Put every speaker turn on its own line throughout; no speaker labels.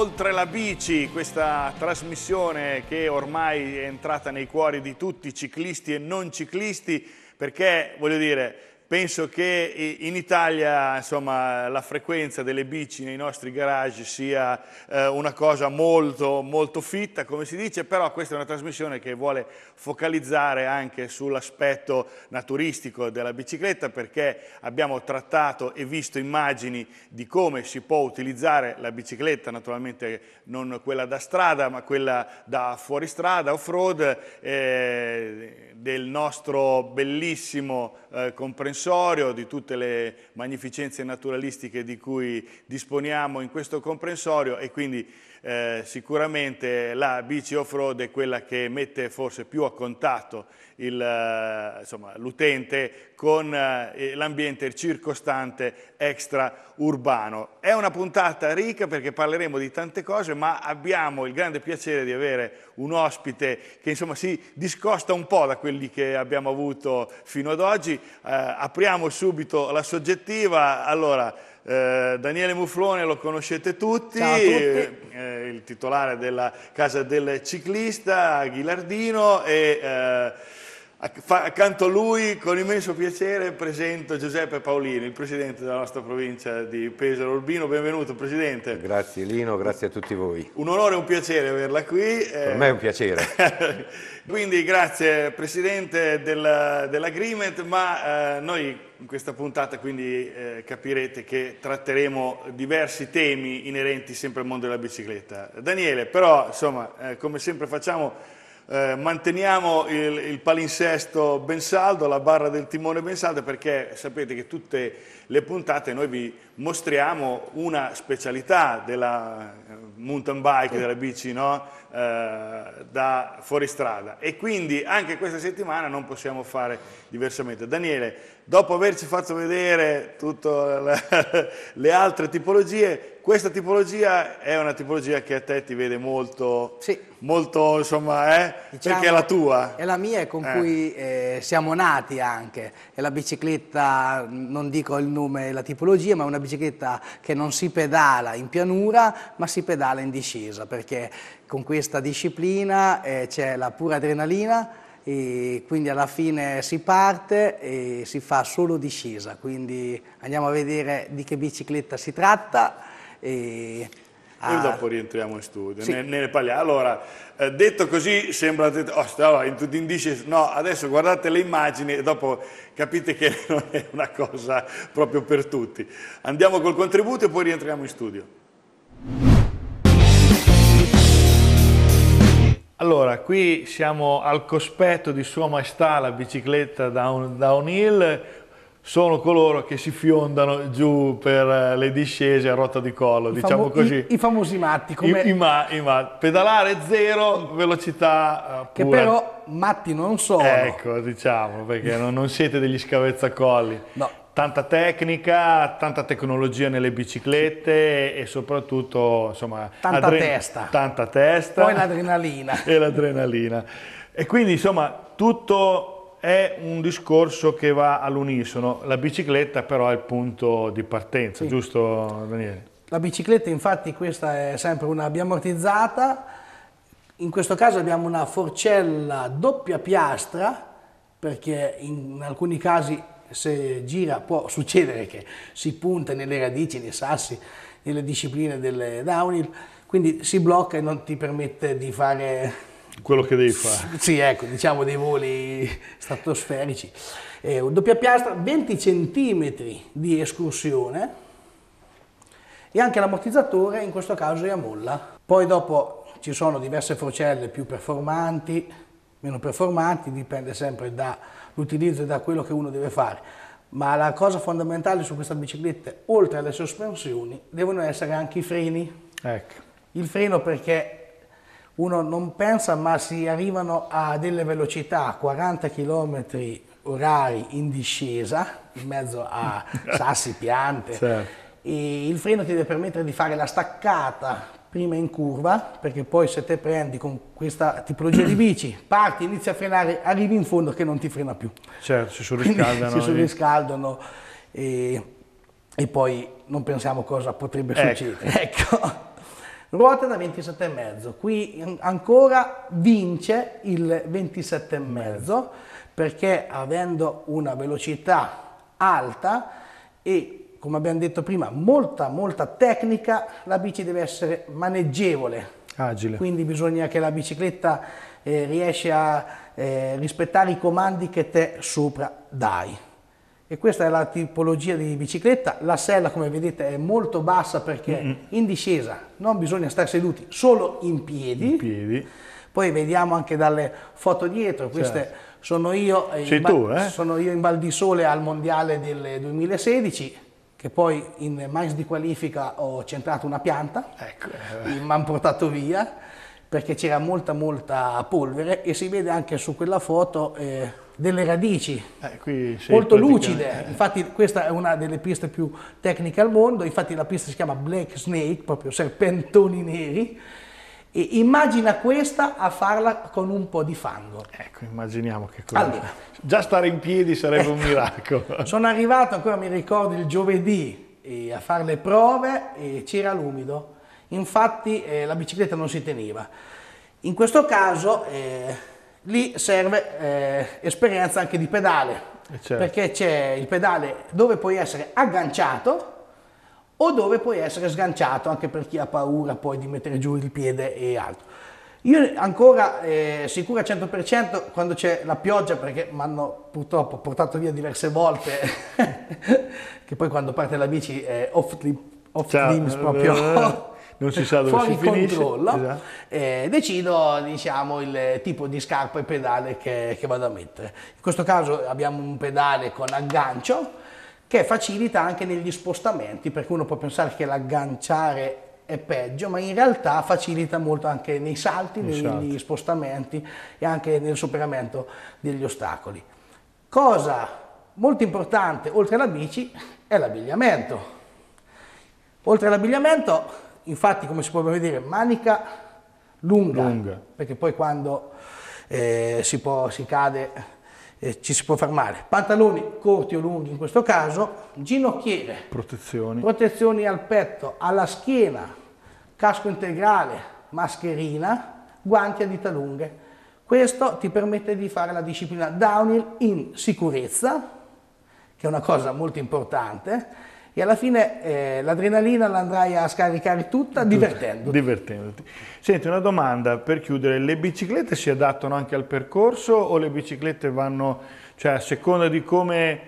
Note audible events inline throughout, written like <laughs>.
Oltre la bici, questa trasmissione che ormai è entrata nei cuori di tutti, ciclisti e non ciclisti, perché voglio dire Penso che in Italia insomma, la frequenza delle bici nei nostri garage sia eh, una cosa molto, molto fitta, come si dice, però questa è una trasmissione che vuole focalizzare anche sull'aspetto naturistico della bicicletta perché abbiamo trattato e visto immagini di come si può utilizzare la bicicletta, naturalmente non quella da strada ma quella da fuoristrada, off-road, eh, del nostro bellissimo eh, comprensore comprensorio di tutte le magnificenze naturalistiche di cui disponiamo in questo comprensorio e quindi eh, sicuramente la bici off-road è quella che mette forse più a contatto eh, l'utente con eh, l'ambiente circostante extraurbano. È una puntata ricca perché parleremo di tante cose, ma abbiamo il grande piacere di avere un ospite che insomma si discosta un po' da quelli che abbiamo avuto fino ad oggi. Eh, apriamo subito la soggettiva. Allora, eh, Daniele Muflone lo conoscete tutti, tutti. Eh, il titolare della casa del ciclista, Ghilardino e... Eh, Accanto a lui, con immenso piacere, presento Giuseppe Paolini, il presidente della nostra provincia di Pesaro Urbino.
Benvenuto, presidente. Grazie Lino, grazie a tutti voi.
Un onore e un piacere averla qui. Eh. Per me è un piacere. <laughs> Quindi grazie presidente dell'agreement, ma eh, noi in questa puntata quindi, eh, capirete che tratteremo diversi temi inerenti sempre al mondo della bicicletta. Daniele, però insomma, eh, come sempre facciamo eh, manteniamo il, il, palinsesto ben saldo, la barra del timone ben salda, perché sapete che tutte le puntate noi vi mostriamo una specialità della eh, mountain bike, della bici no? eh, da fuoristrada. E quindi anche questa settimana non possiamo fare diversamente. Daniele, dopo averci fatto vedere tutte <laughs> le altre tipologie, questa tipologia è una tipologia che a te ti vede molto, sì. molto insomma, eh? diciamo, perché è diciamo la tua.
È la mia e con eh. cui eh, siamo nati anche. È la bicicletta, non dico il nome e la tipologia, ma è una bicicletta che non si pedala in pianura, ma si pedala in discesa, perché con questa disciplina eh, c'è la pura adrenalina, e quindi alla fine si parte e si fa solo discesa, quindi andiamo a vedere di che bicicletta si tratta.
E a... Noi dopo rientriamo in studio, sì. ne, ne parliamo. Allora, eh, detto così sembra, oh, stava in, in discesa, no, adesso guardate le immagini e dopo capite che <laughs> non è una cosa proprio per tutti. Andiamo col contributo e poi rientriamo in studio. Allora, qui siamo al cospetto di Sua Maestà la bicicletta downhill, sono coloro che si fiondano giù per eh, le discese a rotta di collo, I diciamo così.
I, I, famosi matti. Come... I, i,
ma, i ma. Pedalare zero, velocità uh, Che però
matti non sono.
Ecco, diciamo, perché non, non siete degli scavezzacolli. No, tanta tecnica, tanta tecnologia nelle biciclette e soprattutto insomma, tanta, testa. tanta testa. Poi l'adrenalina. <laughs> E l'adrenalina. E quindi insomma tutto è un discorso che va all'unisono. La bicicletta però è il punto di partenza, sì. giusto Daniele?
La bicicletta infatti questa è sempre una biammortizzata, in questo caso abbiamo una forcella doppia piastra perché in alcuni casi se gira può succedere che si punta nelle radici, nei sassi, nelle discipline del downhill, quindi si blocca e non ti permette di fare
quello che devi fare.
Sì, ecco, diciamo dei voli stratosferici. Eh, doppia piastra, 20 cm di escursione e anche l'ammortizzatore in questo caso è a molla. Poi dopo ci sono diverse forcelle più performanti, meno performanti, dipende sempre da l'utilizzo da quello che uno deve fare. Ma la cosa fondamentale su questa bicicletta, oltre alle sospensioni, devono essere anche i freni. Ecco. Il freno perché uno non pensa ma si arrivano a delle velocità 40 km orari in discesa, in mezzo a <laughs> sassi, piante. Certo. il freno ti deve permettere di fare la staccata prima in curva, perché poi se te prendi con questa tipologia di bici, <clears throat> parti, inizi a frenare, arrivi in fondo che non ti frena più.
Certo, si surriscaldano. <laughs> si
surriscaldano e, e, poi non pensiamo cosa potrebbe ecco. succedere. <laughs>
Ecco.
Ruota da 27 e mezzo, qui ancora vince il 27 e mezzo perché avendo una velocità alta e come abbiamo detto prima, molta, molta tecnica, la bici deve essere maneggevole. Agile. Quindi bisogna che la bicicletta eh, riesca a eh, rispettare i comandi che te sopra dai. E questa è la tipologia di bicicletta. La sella, come vedete, è molto bassa perché mm-hmm. in discesa non bisogna stare seduti, solo in piedi. In piedi. Poi vediamo anche dalle foto dietro, queste certo. sono, io, Val, tu, eh? sono io in Val di Sole al Mondiale del 2016 che poi in mais di qualifica ho centrato una pianta, ecco. <laughs> mi hanno portato via perché c'era molta molta polvere e si vede anche su quella foto eh, delle radici eh, molto lucide, infatti questa è una delle piste più tecniche al mondo, infatti la pista si chiama Black Snake, proprio serpentoni neri, e immagina questa a farla con un po' di fango. Ecco, immaginiamo che cosa. Allora, Già stare in
piedi sarebbe ecco, un <laughs> miracolo.
Sono arrivato ancora, mi ricordo, il giovedì eh, a fare le prove e c'era l'umido. Infatti eh, la bicicletta non si teneva. In questo caso eh, lì serve eh, esperienza anche di pedale, eh, certo. perché c'è il pedale dove puoi essere agganciato o dove puoi essere sganciato anche per chi ha paura poi di mettere giù il piede e altro. Io ancora eh, al 100% quando c'è la pioggia perché mi hanno purtroppo portato via diverse volte <laughs> che poi quando parte la bici è off, off teams cioè, eh, proprio eh, non si sa dove fuori si finisce. controllo esatto. eh, decido diciamo il tipo di scarpa e pedale che, che, vado a mettere in questo caso abbiamo un pedale con aggancio che facilita anche negli spostamenti, perché uno può pensare che l'agganciare è peggio, ma in realtà facilita molto anche nei salti, negli salti. spostamenti e anche nel superamento degli ostacoli. Cosa molto importante, oltre alla bici, è l'abbigliamento. Oltre all'abbigliamento, infatti, come si può vedere, manica lunga, lunga. perché poi quando eh, si, può, si cade eh, ci si può fermare. Pantaloni corti o lunghi in questo caso, ginocchiere,
protezioni.
protezioni al petto, alla schiena, casco integrale, mascherina, guanti a dita lunghe. Questo ti permette di fare la disciplina downhill in sicurezza, che è una cosa molto importante, e alla fine eh, l'adrenalina l'andrai a scaricare tutta divertendoti.
Divertendoti. Senti, una domanda per chiudere, le biciclette si adattano anche al percorso o le biciclette vanno, cioè a seconda di come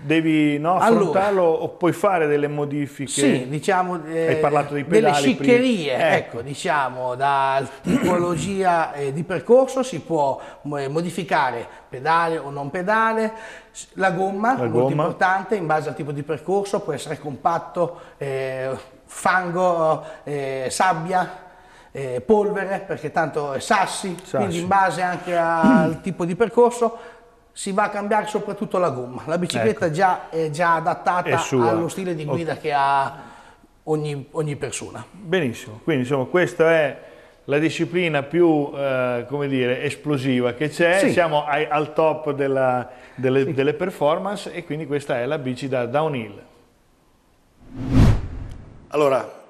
devi no, affrontarlo allora, o puoi fare delle modifiche? Sì,
diciamo, eh, Hai parlato di pedali, delle sciccherie, eh. ecco, diciamo, da tipologia eh, di percorso si può eh, modificare pedale o non pedale, la gomma, la molto gomma. importante, in base al tipo di percorso, può essere compatto, eh, fango, eh, sabbia, polvere, perché tanto sassi, sassi, quindi in base anche al tipo di percorso si va a cambiare soprattutto la gomma. La bicicletta ecco. già, è già adattata è allo stile di guida okay. che ha ogni, ogni, persona.
Benissimo, quindi insomma questa è la disciplina più eh, dire, esplosiva che c'è, sì. siamo ai, al top della, delle, sì. delle, performance e quindi questa è la bici da downhill. Allora,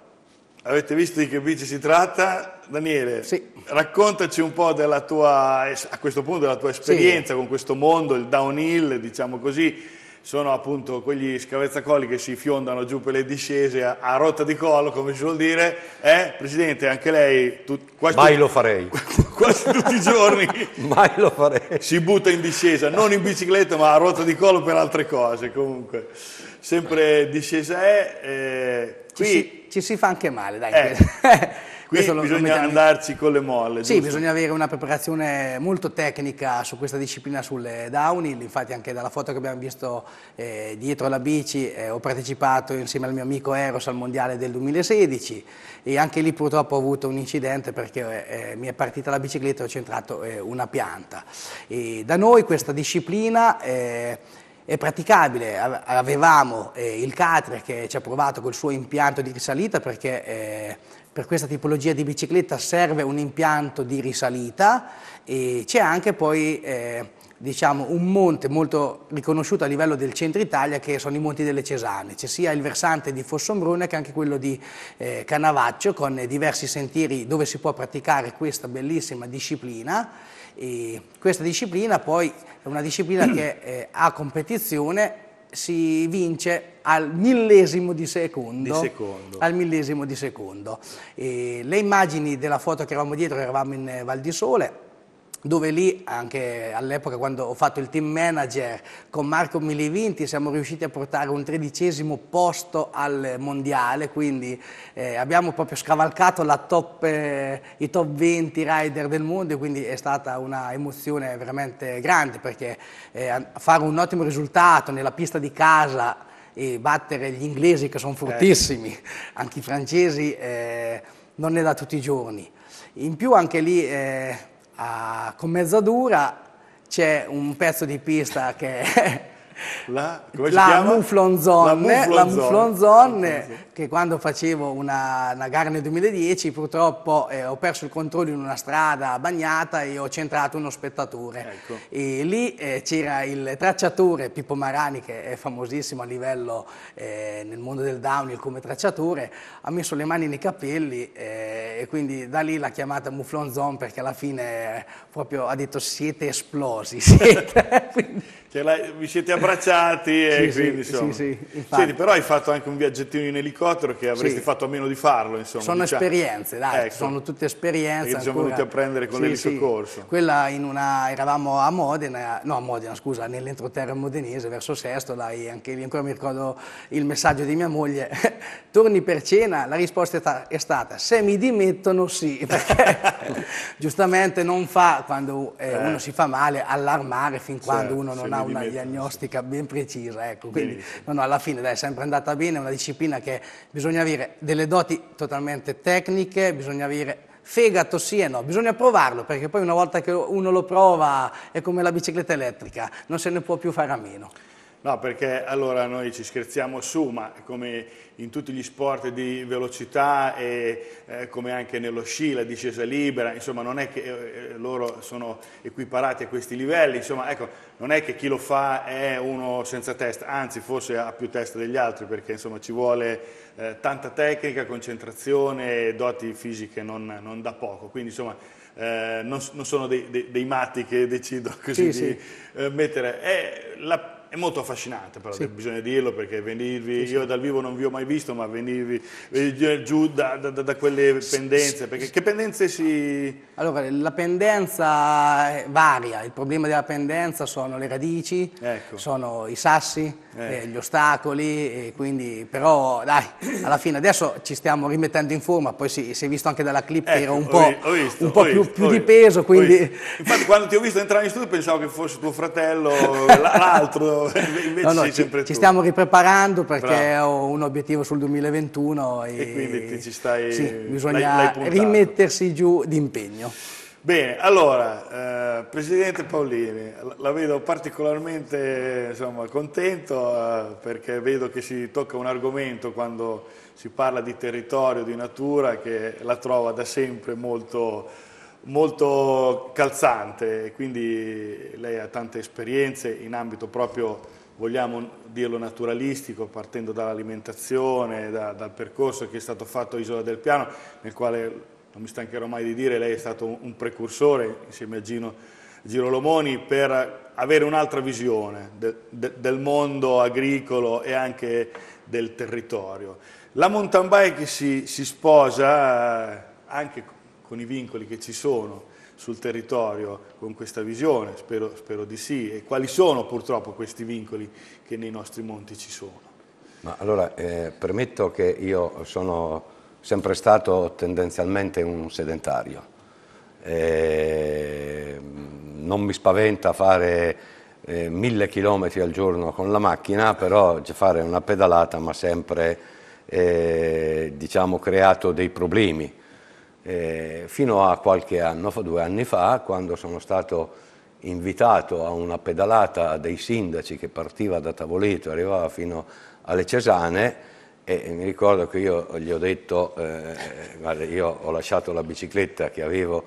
avete visto di che bici si tratta? Daniele, sì. raccontaci un po' della tua, a questo punto della tua esperienza sì. con questo mondo, il downhill, diciamo così, sono appunto quegli scavezzacolli che si fiondano giù per le discese a, a rotta di collo, come si vuol dire. Eh, Presidente, anche lei... Tu, quasi Mai tu, lo farei. <laughs> Quasi tutti i giorni. <laughs> Mai lo farei. Si butta in discesa, non in bicicletta, ma a rotta di collo per altre cose, comunque. Sempre discesa è... Eh, eh qui... Ci si,
ci si fa anche male, dai.
Eh. <laughs> Qui bisogna andarci con le molle. Sì, giusto? bisogna
avere una preparazione molto tecnica su questa disciplina sulle downhill, infatti anche dalla foto che abbiamo visto eh, dietro la bici eh, ho partecipato insieme al mio amico Eros al mondiale del 2016 e anche lì purtroppo ho avuto un incidente perché eh, mi è partita la bicicletta e ho centrato eh, una pianta. E da noi questa disciplina eh, è praticabile. Avevamo eh, il Catre che ci ha provato col suo impianto di risalita perché eh, per questa tipologia di bicicletta serve un impianto di risalita e c'è anche poi eh, diciamo, un monte molto riconosciuto a livello del centro Italia che sono i Monti delle Cesane. C'è sia il versante di Fossombrone che anche quello di eh, Canavaccio con diversi sentieri dove si può praticare questa bellissima disciplina e questa disciplina poi è una disciplina che <clears throat> eh, a competizione si vince al millesimo di secondo. Di secondo. Al millesimo di secondo. E le immagini della foto che eravamo dietro, eravamo in eh, Val di Sole, dove lì anche all'epoca quando ho fatto il team manager con Marco Milivinti siamo riusciti a portare un tredicesimo posto al mondiale, quindi eh, abbiamo proprio scavalcato top, eh, i top 20 rider del mondo e quindi è stata una emozione veramente grande perché eh, fare un ottimo risultato nella pista di casa e battere gli inglesi che sono eh. fortissimi, anche i francesi, eh, non è da tutti i giorni. In più anche lì eh, a, ah, con Mezzadura c'è un pezzo di pista che <laughs> La, la muflonzonne, la muflonzonne che quando facevo una, una, gara nel 2010 purtroppo eh, ho perso il controllo in una strada bagnata e ho centrato uno spettatore. Ecco. E lì eh, c'era il tracciatore Pippo Marani che è famosissimo a livello eh, nel mondo del downhill come tracciatore, ha messo le mani nei capelli eh, e quindi da lì l'ha chiamata Muflonzone perché alla fine eh, proprio ha detto siete esplosi. Siete.
quindi... <laughs> vi siete abbracciati. E sì, quindi, sì, insomma. Sì, Senti, però hai fatto anche un viaggettino in elicottero che avresti fatto a meno di farlo. Insomma, sono diciamo. esperienze, dai, ecco. sono
tutte esperienze. Che ci siamo venuti a prendere con l'elisoccorso. Quella in una, eravamo a Modena, no a Modena scusa, nell'entroterra modenese verso Sesto, e anche lì ancora mi ricordo il messaggio di mia moglie. <laughs> Torni per cena? La risposta è stata se mi dimettono sì, <laughs> perché <laughs> giustamente non fa quando eh, eh. uno si fa male allarmare fin quando certo, uno non ha una dimettono, diagnostica matematica ben precisa, ecco, quindi no, no, alla fine dai, è sempre andata bene, è una disciplina che bisogna avere delle doti totalmente tecniche, bisogna avere fegato sì e no, bisogna provarlo perché poi una volta che uno lo prova è come la bicicletta elettrica, non se ne può più fare a meno.
No, perché allora noi ci scherziamo su, ma come in tutti gli sport di velocità e eh, come anche nello sci, la discesa libera, insomma non è che eh, eh, loro sono equiparati a questi livelli, insomma ecco, non è che chi lo fa è uno senza testa, anzi forse ha più testa degli altri perché insomma ci vuole eh, tanta tecnica, concentrazione e doti fisiche non, non da poco, quindi insomma eh, non, non sono dei, dei, dei, matti che decido <laughs> così sì, di sì. Eh, mettere. È la è molto affascinante però, sì. bisogna dirlo, perché venirvi, sì, io dal vivo non vi ho mai visto, ma venirvi eh, eh, giù da, da, da quelle pendenze, perché che pendenze si...
Allora, la pendenza eh, varia, il problema della pendenza sono le radici, ecco. sono i sassi, eh. Eh, gli ostacoli, quindi, però dai, alla fine adesso ci stiamo rimettendo in forma, poi sì, si è visto anche dalla clip ecco, che era ecco, un po', ho visto, un po visto, più, più di peso, quindi...
Infatti quando ti ho visto entrare in studio pensavo che fosse tuo fratello, <laughs> l'altro... <laughs> invece no, no, sei sempre ci, tu? Ci stiamo
ripreparando perché Bravo. ho un obiettivo sul 2021 e, e
quindi ci stai, sì, bisogna
rimettersi giù di impegno.
Bene, allora, eh, Presidente Paolini, la, la vedo particolarmente insomma, contento eh, perché vedo che si tocca un argomento quando si parla di territorio, di natura, che la trova da sempre molto molto calzante, quindi lei ha tante esperienze in ambito proprio, vogliamo dirlo, naturalistico, partendo dall'alimentazione, da, dal percorso che è stato fatto a Isola del Piano, nel quale, non mi stancherò mai di dire, lei è stato un precursore insieme a Gino Girolomoni per avere un'altra visione de, de, del mondo agricolo e anche del territorio. La mountain bike si, si sposa eh, anche con con i vincoli che ci sono sul territorio con questa visione, spero, spero di sì, e quali sono purtroppo questi vincoli che nei nostri monti ci sono.
Ma allora, eh, permetto che io sono sempre stato tendenzialmente un sedentario, eh, non mi spaventa fare eh, mille chilometri al giorno con la macchina, però fare una pedalata mi ha sempre eh, diciamo, creato dei problemi eh, fino a qualche anno fa, due anni fa, quando sono stato invitato a una pedalata dei sindaci che partiva da Tavoleto e arrivava fino alle Cesane e mi ricordo che io gli ho detto, eh, guarda io ho lasciato la bicicletta che avevo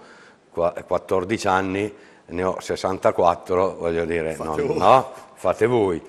14 anni, ne ho 64, voglio dire fate no, no, fate voi.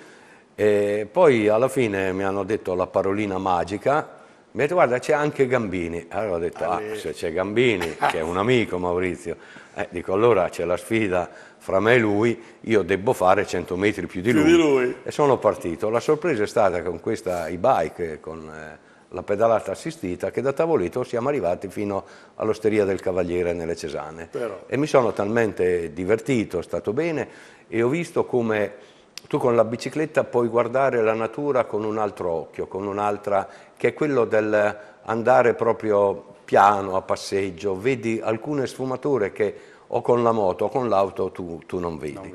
E poi alla fine mi hanno detto la parolina magica mi ha detto guarda c'è anche Gambini. Allora ho detto ah, se c'è Gambini, ah. che è un amico Maurizio, eh, dico allora c'è la sfida fra me e lui, io devo fare 100 metri più di, lui. di lui. E sono partito. La sorpresa è stata con questa e-bike, con eh, la pedalata assistita, che da Tavolito siamo arrivati fino all'Osteria del Cavaliere nelle Cesane. Però. E mi sono talmente divertito, è stato bene, e ho visto come tu con la bicicletta puoi guardare la natura con un altro occhio, con un'altra che è quello del andare proprio piano a passeggio, vedi alcune sfumature che o con la moto o con l'auto tu, tu, non vedi.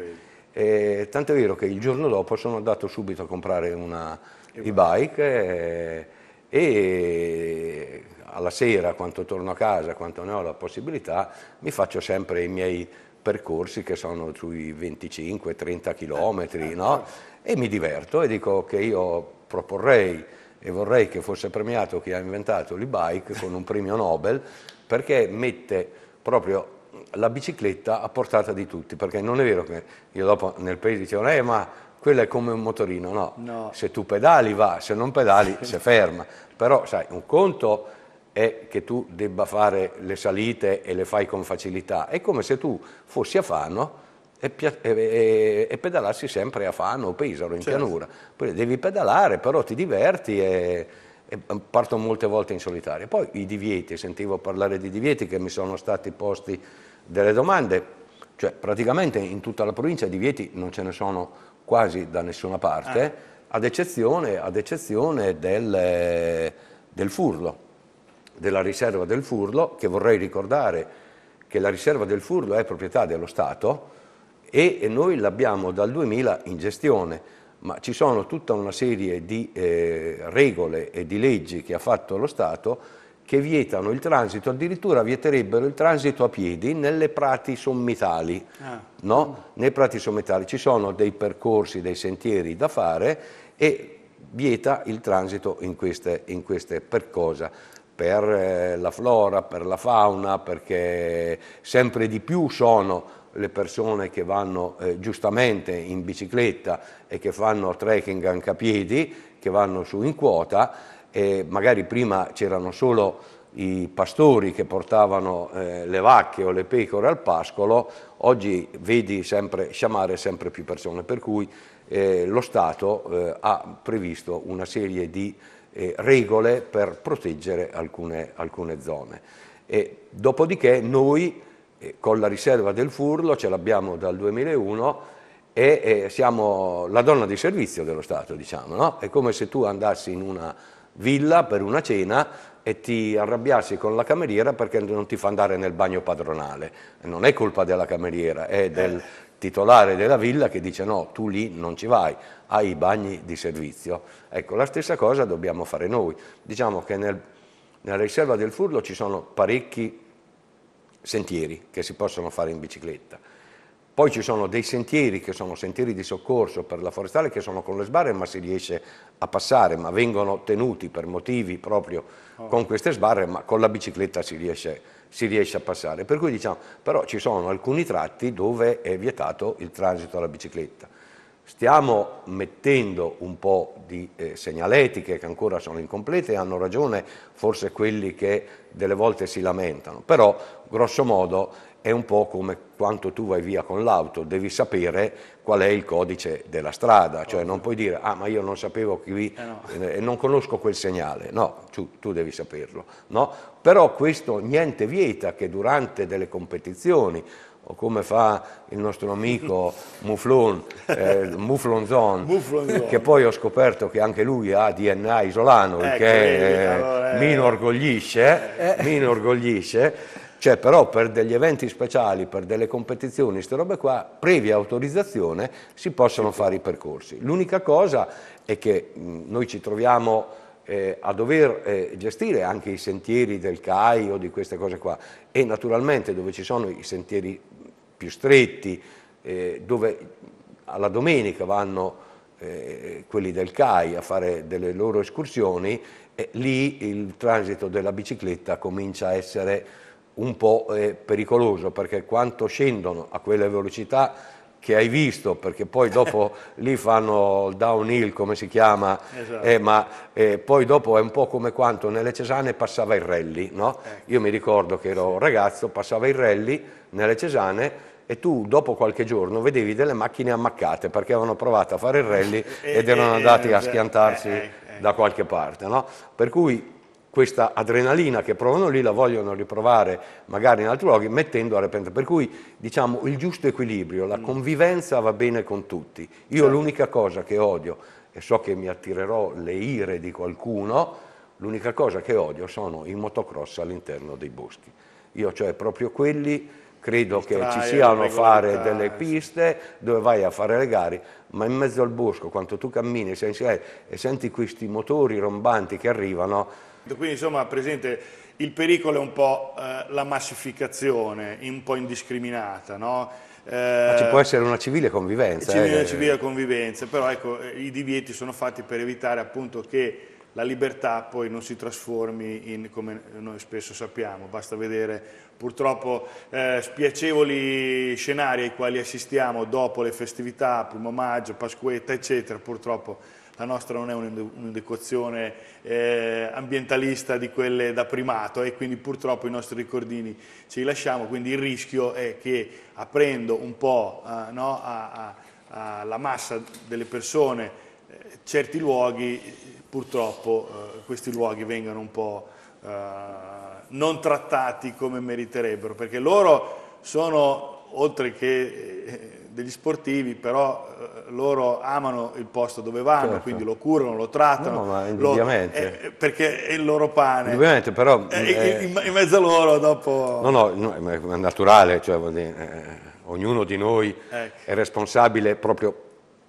Eh, Tanto è vero che il giorno dopo sono andato subito a comprare una e-bike e, eh, e, alla sera, quando torno a casa, quando ne ho la possibilità, mi faccio sempre i miei percorsi che sono sui 25-30 km eh, no? Certo. e mi diverto e dico che io proporrei e vorrei che fosse premiato chi ha inventato l'e-bike con un premio Nobel perché mette proprio la bicicletta a portata di tutti, perché non è vero che io dopo nel paese dicevo, eh ma quello è come un motorino, no. no, se tu pedali va, se non pedali si ferma, però sai, un conto è che tu debba fare le salite e le fai con facilità, è come se tu fossi a Fano e, e, e, pedalarsi sempre a Fano o Pesaro, in certo. pianura. Poi devi pedalare, però ti diverti e, e, parto molte volte in solitaria. Poi i divieti, sentivo parlare di divieti che mi sono stati posti delle domande, cioè praticamente in tutta la provincia di divieti non ce ne sono quasi da nessuna parte, ah. ad, eccezione, ad eccezione, del, del Furlo, della riserva del Furlo, che vorrei ricordare che la riserva del Furlo è proprietà dello Stato, e noi l'abbiamo dal 2000 in gestione, ma ci sono tutta una serie di eh, regole e di leggi che ha fatto lo Stato che vietano il transito, addirittura vieterebbero il transito a piedi nelle prati sommitali. Ah. No? Nei prati sommitali ci sono dei percorsi, dei sentieri da fare e vieta il transito in queste, in queste per cosa? Per eh, la flora, per la fauna, perché sempre di più sono le persone che vanno eh, giustamente in bicicletta e che fanno trekking piedi, che vanno su in quota, e magari prima c'erano solo i pastori che portavano eh, le vacche o le pecore al pascolo, oggi vedi sempre, chiamare sempre più persone, per cui eh, lo Stato eh, ha previsto una serie di eh, regole per proteggere alcune, alcune zone. E dopodiché noi con la riserva del Furlo, ce l'abbiamo dal 2001 e, e siamo la donna di servizio dello Stato, diciamo, no? È come se tu andassi in una villa per una cena e ti arrabbiassi con la cameriera perché non ti fa andare nel bagno padronale. Non è colpa della cameriera, è del eh. titolare della villa che dice no, tu lì non ci vai, hai i bagni di servizio. Ecco, la stessa cosa dobbiamo fare noi. Diciamo che nel, nella riserva del Furlo ci sono parecchi sentieri che si possono fare in bicicletta. Poi ci sono dei sentieri che sono sentieri di soccorso per la forestale che sono con le sbarre ma si riesce a passare, ma vengono tenuti per motivi proprio oh. con queste sbarre, ma con la bicicletta si riesce, si riesce, a passare. Per cui diciamo, però ci sono alcuni tratti dove è vietato il transito alla bicicletta. Stiamo mettendo un po' di eh, segnaletiche che ancora sono incomplete e hanno ragione forse quelli che delle volte si lamentano, però grosso modo è un po' come quando tu vai via con l'auto, devi sapere qual è il codice della strada, cioè non puoi dire ah ma io non sapevo chi eh no. eh, non conosco quel segnale, no, tu, tu devi saperlo, no? Però questo niente vieta che durante delle competizioni o come fa il nostro amico <laughs> Muflon, eh, Mouflonzon, Mouflonzon, che poi ho scoperto che anche lui ha DNA isolano, il eh, che eh, eh. mi inorgoglisce, eh. mi inorgoglisce. Cioè, però per degli eventi speciali, per delle competizioni, queste robe qua, previa autorizzazione, si possono fare i percorsi. L'unica cosa è che mm, noi ci troviamo eh, a dover eh, gestire anche i sentieri del CAI o di queste cose qua e naturalmente dove ci sono i sentieri più stretti, eh, dove alla domenica vanno eh, quelli del CAI a fare delle loro escursioni, eh, lì il transito della bicicletta comincia a essere un po' eh, pericoloso, perché quanto scendono a quelle velocità che hai visto, perché poi dopo <laughs> lì fanno il downhill, come si chiama, esatto. eh, ma eh, poi dopo è un po' come quanto nelle Cesane passava il rally, no? Ecco. Io mi ricordo che ero sì. ragazzo, passava il rally nelle Cesane e tu dopo qualche giorno vedevi delle macchine ammaccate perché avevano provato a fare il rally <laughs> ed erano andati a schiantarsi da qualche parte. No? Per cui questa adrenalina che provano lì la vogliono riprovare magari in altri luoghi mettendo a repentaglio. Per cui diciamo il giusto equilibrio, la mm. convivenza va bene con tutti. Io certo. l'unica cosa che odio, e so che mi attirerò le ire di qualcuno, l'unica cosa che odio sono i motocross all'interno dei boschi. Io cioè proprio quelli credo che ci siano fare delle piste dove vai a fare le gare, ma in mezzo al bosco, quando tu cammini sei eh, e senti questi motori rombanti che arrivano.
Quindi insomma, Presidente, il pericolo è un po' eh, la massificazione, un po' indiscriminata, no? Eh, ma ci può essere una civile convivenza. Civile, eh. Una civile convivenza, però ecco, eh, i divieti sono fatti per evitare appunto che la libertà poi non si trasformi in, come noi spesso sappiamo, basta vedere purtroppo eh, spiacevoli scenari ai quali assistiamo dopo le festività, primo maggio, Pasquetta, eccetera, purtroppo la nostra non è un'indicazione eh, ambientalista di quelle da primato e quindi purtroppo i nostri ricordini ci lasciamo, quindi il rischio è che aprendo un po' eh, no, alla massa delle persone eh, certi luoghi purtroppo eh, questi luoghi vengano un po' eh, non trattati come meriterebbero, perché loro sono, oltre che eh, degli sportivi, però eh, loro amano il posto dove vanno, certo. quindi lo curano, lo trattano, no, lo, eh, eh, perché è il loro pane.
Indubbiamente, però... Mm, eh,
in, in, mezzo a loro dopo... No, no,
no è naturale, cioè, ognuno di noi ecco. è responsabile proprio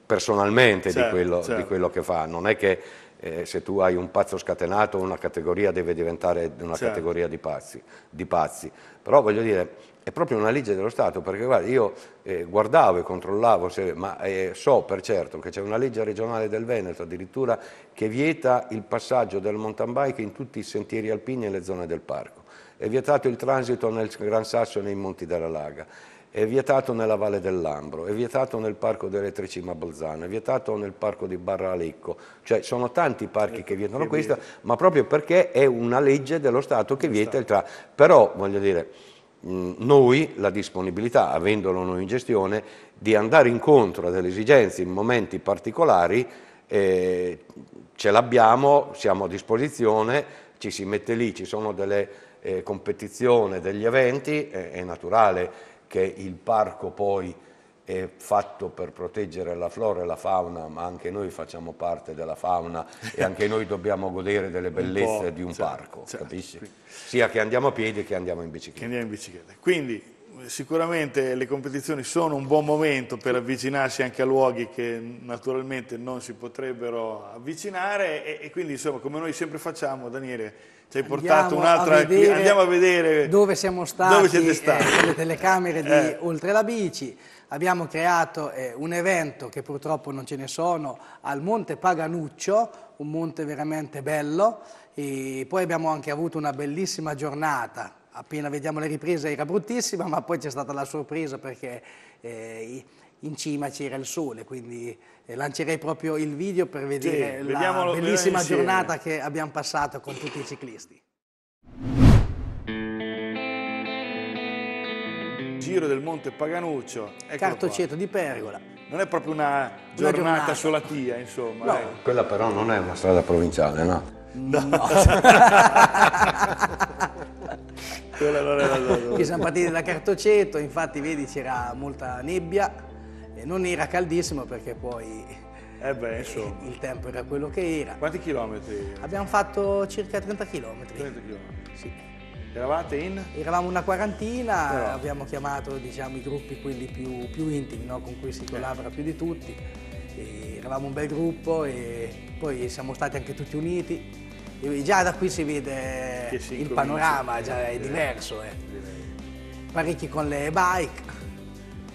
personalmente certo, di, quello, certo. di quello che fa, non è che eh, se tu hai un pazzo scatenato una categoria deve diventare una certo. categoria di pazzi, di pazzi. Però voglio dire, è proprio una legge dello Stato, perché guarda, io eh, guardavo e controllavo, se, ma eh, so per certo che c'è una legge regionale del Veneto addirittura che vieta il passaggio del mountain bike in tutti i sentieri alpini e le zone del parco. È vietato il transito nel Gran Sasso e nei Monti della Laga è vietato nella Valle dell'Ambro, è vietato nel Parco delle Trecima Bolzano, è vietato nel Parco di Barralecco, cioè sono tanti parchi eh, che vietano che questo, ma proprio perché è una legge dello Stato che vieta il tra. Però, voglio dire, noi la disponibilità, avendolo noi in gestione, di andare incontro a delle esigenze in momenti particolari, eh, ce l'abbiamo, siamo a disposizione, ci si mette lì, ci sono delle eh, competizioni, degli eventi, è naturale che il parco poi è fatto per proteggere la flora e la fauna, ma anche noi facciamo parte della fauna e <laughs> anche noi dobbiamo godere delle bellezze un di un certo, parco, certo. capisci? Sia che andiamo a piedi che andiamo in bicicletta. Andiamo in bicicletta. Quindi sicuramente
le competizioni sono un buon momento per avvicinarsi anche a luoghi che naturalmente non si potrebbero avvicinare e, e quindi insomma come noi sempre facciamo Daniele ci hai portato un'altra... Andiamo a
vedere dove siamo stati, dove siete eh, stati. Eh, le telecamere di eh. Oltre la Bici. Abbiamo creato eh, un evento, che purtroppo non ce ne sono, al Monte Paganuccio, un monte veramente bello. E poi abbiamo anche avuto una bellissima giornata. Appena vediamo le riprese era bruttissima, ma poi c'è stata la sorpresa perché... Eh, in cima c'era il sole, quindi eh, lancerei proprio il video per vedere sì, la bellissima giornata che abbiamo passato con tutti i ciclisti. Giro del
Monte Paganuccio. Cartoceto qua. di pergola. Non è proprio una giornata, una giornata. solatia,
insomma. No. Eh.
Quella però non è una strada provinciale, no? No. no. <laughs>
Quella non è la strada. <laughs> Che siamo partiti da Cartoceto, infatti vedi c'era molta nebbia, non era caldissimo perché poi eh beh, eh, il tempo era quello che era. Quanti chilometri? Abbiamo fatto circa 30 chilometri. 30 chilometri? Sì. Eravate in? Eravamo una quarantina, Però. abbiamo chiamato diciamo, i gruppi quelli più, più intimi, no? con cui si collabora più di tutti. E eravamo un bel gruppo e poi siamo stati anche tutti uniti. E già da qui si vede il panorama, già è diverso. Eh. Parecchi con le bike,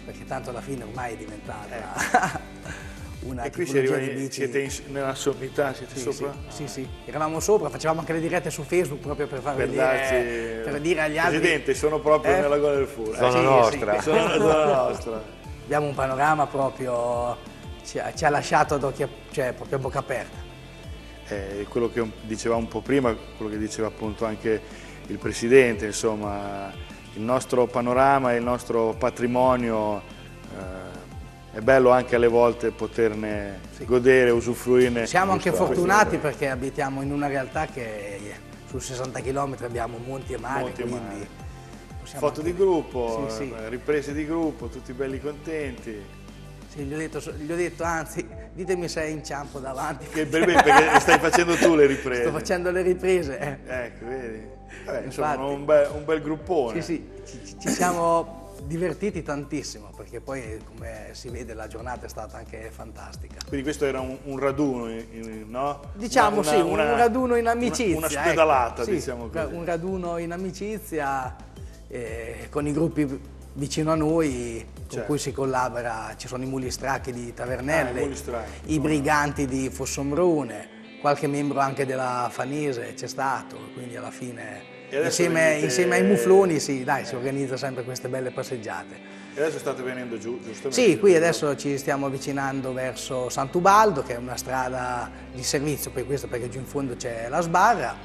perché tanto alla fine ormai è diventata eh. <laughs> una e qui si arriva, di bici. Siete
in, nella sommità, siete sì, sopra?
Sì, ah. sì, sì, eravamo sopra, facevamo anche le dirette su Facebook proprio per far per vedere, darci... per dire agli altri. Presidente, sono proprio
eh? nella gola del fuoco. Sono sì, nostra. Sì. Sono zona nostra.
Abbiamo un panorama proprio, ci ha, ci ha lasciato ad occhi, cioè proprio a bocca aperta.
Eh, quello che dicevamo un po' prima, quello che diceva appunto anche il Presidente, insomma, il nostro panorama e il nostro patrimonio eh, è bello anche alle volte poterne sì. godere, usufruirne. Siamo anche fortunati
perché abitiamo in una realtà che su 60 km abbiamo monti e mari, monti e mari. Foto anche... di
gruppo, sì, sì. Eh, riprese di gruppo, tutti belli contenti.
Gli ho, detto, gli ho detto, anzi, ditemi se è inciampo davanti. Che beh, perché stai facendo tu
le <laughs> riprese. Sto facendo
le riprese. Eh. Ecco, vedi. Eh, insomma, Infatti, un, bel, un, bel, gruppone. Sì, sì, ci, ci siamo divertiti tantissimo perché poi come si vede la giornata è stata anche fantastica.
Quindi questo era un, un raduno, in, no? Diciamo una, sì, una, un raduno in amicizia. Una, ecco. spedalata, ecco. diciamo così. Un
raduno in amicizia eh, con i gruppi vicino a noi certo. con cui si collabora, ci sono i mulistracchi di Tavernelle, ah, i, i briganti di Fossombrone, qualche membro anche della Fanese c'è stato, quindi alla fine insieme, venite... insieme, ai muffloni sì, dai, si organizza sempre queste belle passeggiate.
E adesso state venendo giù, giustamente? Sì, qui
adesso ci stiamo avvicinando verso Sant'Ubaldo, che è una strada di servizio, poi questa perché giù in fondo c'è la sbarra,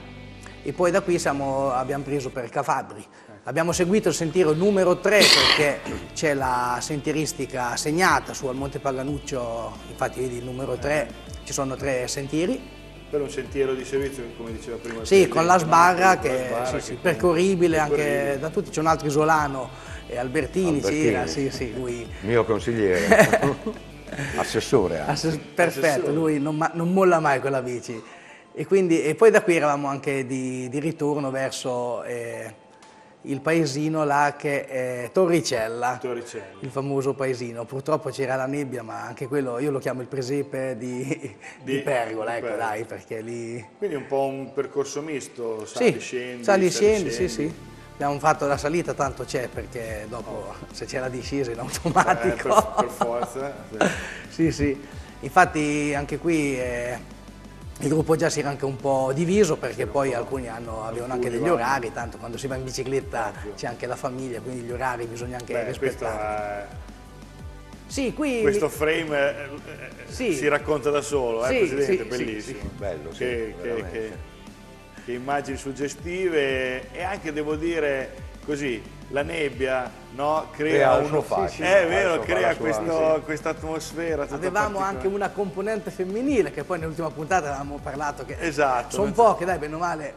e poi da qui siamo, abbiamo preso per Cafabri. Eh. Abbiamo seguito il sentiero numero 3 perché c'è la sentieristica segnata su al Monte Paganuccio, infatti vedi il numero 3, ci sono tre sentieri
quello è un sentiero di servizio come diceva prima sì con la sbarra che, è sì, sì, che
percorribile, percorribile anche da tutti c'è un altro isolano eh, Albertini, Albertini. C'era, sì, sì, lui. mio consigliere <laughs> assessore Asses perfetto assessore. lui non, non, molla mai quella bici e, quindi, e, poi da qui eravamo anche di, di ritorno verso eh, il paesino là che è Torricella, Torricella, il famoso paesino. Purtroppo c'era la nebbia, ma anche quello io lo chiamo il presepe di, di,
di Pergola, di ecco Pergola. dai, perché lì... Quindi è un po' un percorso misto, sali sì, scendi,
sali scendi, scendi, sì sì. Abbiamo fatto la salita, tanto c'è, perché dopo oh. se c'è la discesa in automatico... Eh, per, per forza. <laughs> sì sì, infatti anche qui... Eh, il gruppo già si era anche un po' diviso perché poi alcuni hanno, avevano anche degli orari, tanto quando si va in bicicletta c'è anche la famiglia, quindi gli orari bisogna anche Beh, rispettare. sì, qui... questo
frame eh, eh, sì. si racconta da solo, eh, sì, eh, Presidente, bellissimo. Bello, che, che, che, che immagini suggestive e anche, devo dire, così, la nebbia no? crea, crea uno fascino. Eh, è vero, crea questa sì. atmosfera. Avevamo anche
una componente femminile che poi nell'ultima puntata avevamo parlato che esatto, sono poche, dai, bene o male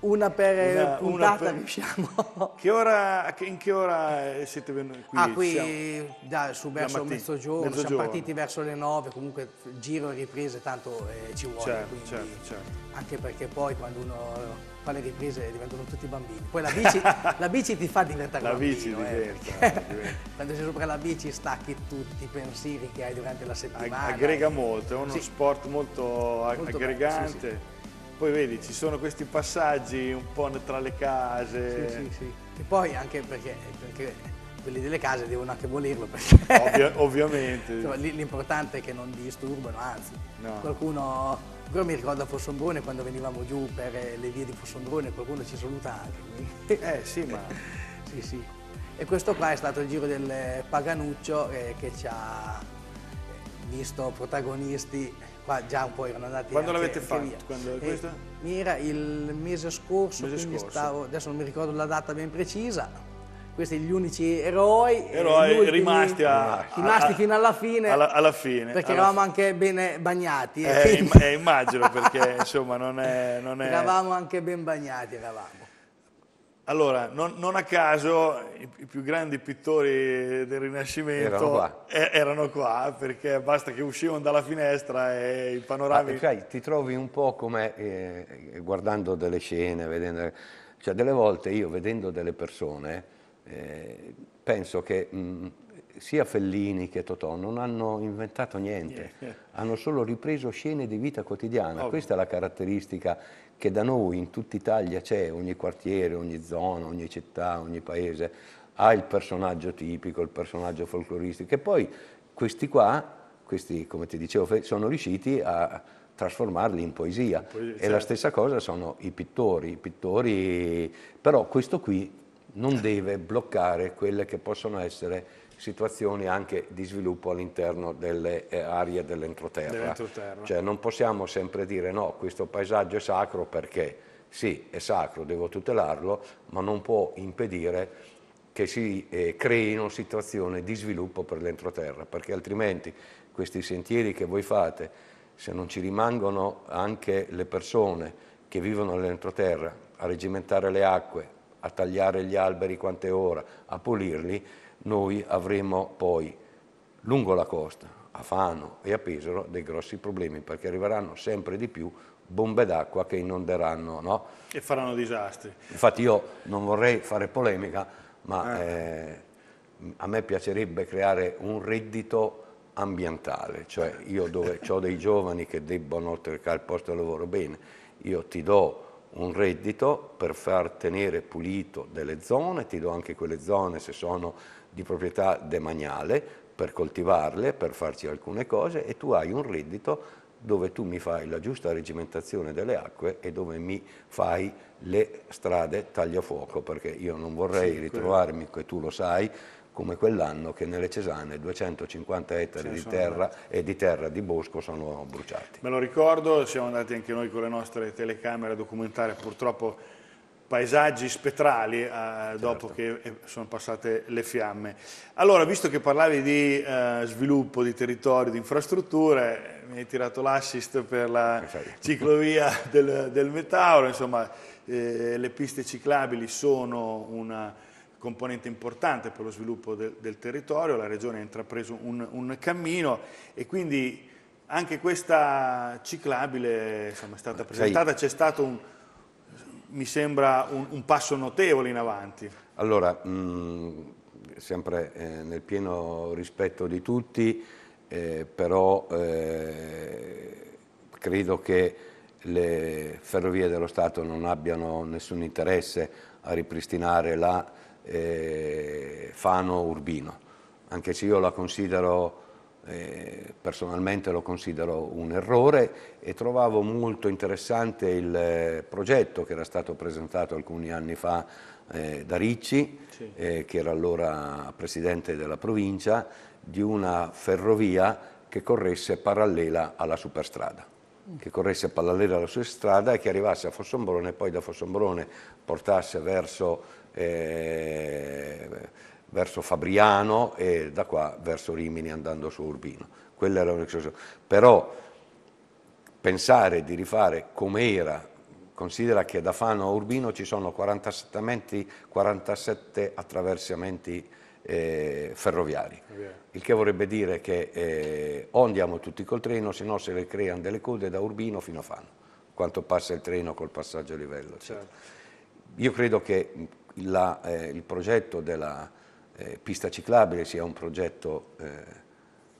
una per una, puntata una per... riusciamo. <laughs> Che ora, in che ora siete venuti qui? Ah, qui siamo... da, su verso mezzogiorno, mezzogiorno, siamo partiti verso le nove, comunque giro e riprese tanto eh, ci vuole. Certo, quindi, certo, certo. Anche perché poi quando uno fa le riprese diventano tutti bambini. Poi la bici, <laughs> la bici ti fa diventare la bambino. La eh. bici diventa, eh, <laughs> diventa. Quando sei sopra la bici stacchi tutti i pensieri che hai durante la settimana. Aggrega molto, è uno sì. sport
molto, molto aggregante. Bello, sì, sì. Poi vedi, ci sono questi passaggi un po'
tra le case. Sì, sì, sì. E poi anche perché, perché quelli delle case devono anche volerlo. Perché Ovvia, <laughs> ovviamente. l'importante è che non disturbano, anzi. No. Qualcuno, ancora mi ricordo a Fossombrone quando venivamo giù per eh, le vie di Fossombrone, qualcuno ci saluta
anche.
Eh sì, ma... <laughs> sì, sì. E questo qua è stato il giro del Paganuccio eh, che ci ha visto protagonisti qua già un po' erano andati Quando l'avete fatto? Quando, eh, mi era il mese scorso, mese scorso. Stavo, adesso non mi ricordo la data ben precisa, questi gli unici eroi, eh, eroi rimasti, a, eh, rimasti a, fino alla fine, alla,
alla fine perché alla eravamo
anche bene bagnati eh,
eh, immagino perché insomma non è, non è... <laughs> eravamo
anche ben bagnati eravamo
allora, non, non, a caso i, i, più grandi pittori del Rinascimento erano qua. erano qua. perché basta che uscivano dalla finestra e i panorami... Ma, sai,
ti trovi un po' come eh, guardando delle scene, vedendo... Cioè, delle volte io vedendo delle persone eh, penso che mh, mm, sia Fellini che Totò non hanno inventato niente, yeah. hanno solo ripreso scene di vita quotidiana. Ovvio. Questa è la caratteristica che da noi in tutta Italia c'è, ogni quartiere, ogni zona, ogni città, ogni paese ha il personaggio tipico, il personaggio folcloristico, e poi questi qua, questi, come ti dicevo, sono riusciti a trasformarli in poesia. In poesia e certo. la stessa cosa sono i pittori, i pittori, però questo qui non deve bloccare quelle che possono essere situazioni anche di sviluppo all'interno delle eh, aree dell'entroterra. cioè non possiamo sempre dire no, questo paesaggio è sacro perché sì, è sacro, devo tutelarlo, ma non può impedire che si eh, creino situazioni di sviluppo per l'entroterra, perché altrimenti questi sentieri che voi fate, se non ci rimangono anche le persone che vivono nell'entroterra a regimentare le acque, a tagliare gli alberi quante ora, a pulirli, noi avremo poi lungo la costa, a Fano e a Pesaro, dei grossi problemi perché arriveranno sempre di più bombe d'acqua che inonderanno. No?
E faranno disastri.
Infatti io non vorrei fare polemica, ma eh. Eh, a me piacerebbe creare un reddito ambientale, cioè io dove ho dei giovani che debbono cercare il posto di lavoro, bene, io ti do un reddito per far tenere pulito delle zone, ti do anche quelle zone se sono di proprietà demaniale per coltivarle, per farci alcune cose e tu hai un reddito dove tu mi fai la giusta regimentazione delle acque e dove mi fai le strade tagliafuoco, perché io non vorrei sì, ritrovarmi, quello. e tu lo sai, come quell'anno che nelle Cesane 250 ettari di terra andati. e di terra di bosco sono bruciati.
Me lo ricordo, siamo andati anche noi con le nostre telecamere a documentare purtroppo paesaggi spettrali eh, certo. dopo che eh, sono passate le fiamme. Allora, visto che parlavi di eh, sviluppo di territorio, di infrastrutture, mi hai tirato l'assist per la <laughs> ciclovia del, del, Metauro, insomma eh, le piste ciclabili sono una componente importante per lo sviluppo de, del territorio, la regione ha intrapreso un, un cammino e quindi anche questa ciclabile insomma, è stata presentata, c'è stato un mi sembra un, un passo notevole in avanti.
Allora, mh, mm, sempre eh, nel pieno rispetto di tutti, eh, però eh, credo che le ferrovie dello Stato non abbiano nessun interesse a ripristinare la eh, Fano Urbino, anche se io la considero eh, personalmente lo considero un errore e trovavo molto interessante il eh, progetto che era stato presentato alcuni anni fa eh, da Ricci, sì. eh, che era allora presidente della provincia, di una ferrovia che corresse parallela alla superstrada mm. che corresse parallela alla superstrada e che arrivasse a Fossombrone e poi da Fossombrone portasse verso eh, verso Fabriano e da qua verso Rimini andando su Urbino. Quella era un'escursione. Però pensare di rifare come era, considera che da Fano a Urbino ci sono 47, 47 attraversamenti eh, ferroviari, il che vorrebbe dire che eh, o andiamo tutti col treno, se no se le creano delle code da Urbino fino a Fano, quanto passa il treno col passaggio a livello. Certo. Io credo che la, eh, il progetto della eh, pista ciclabile sia un progetto eh,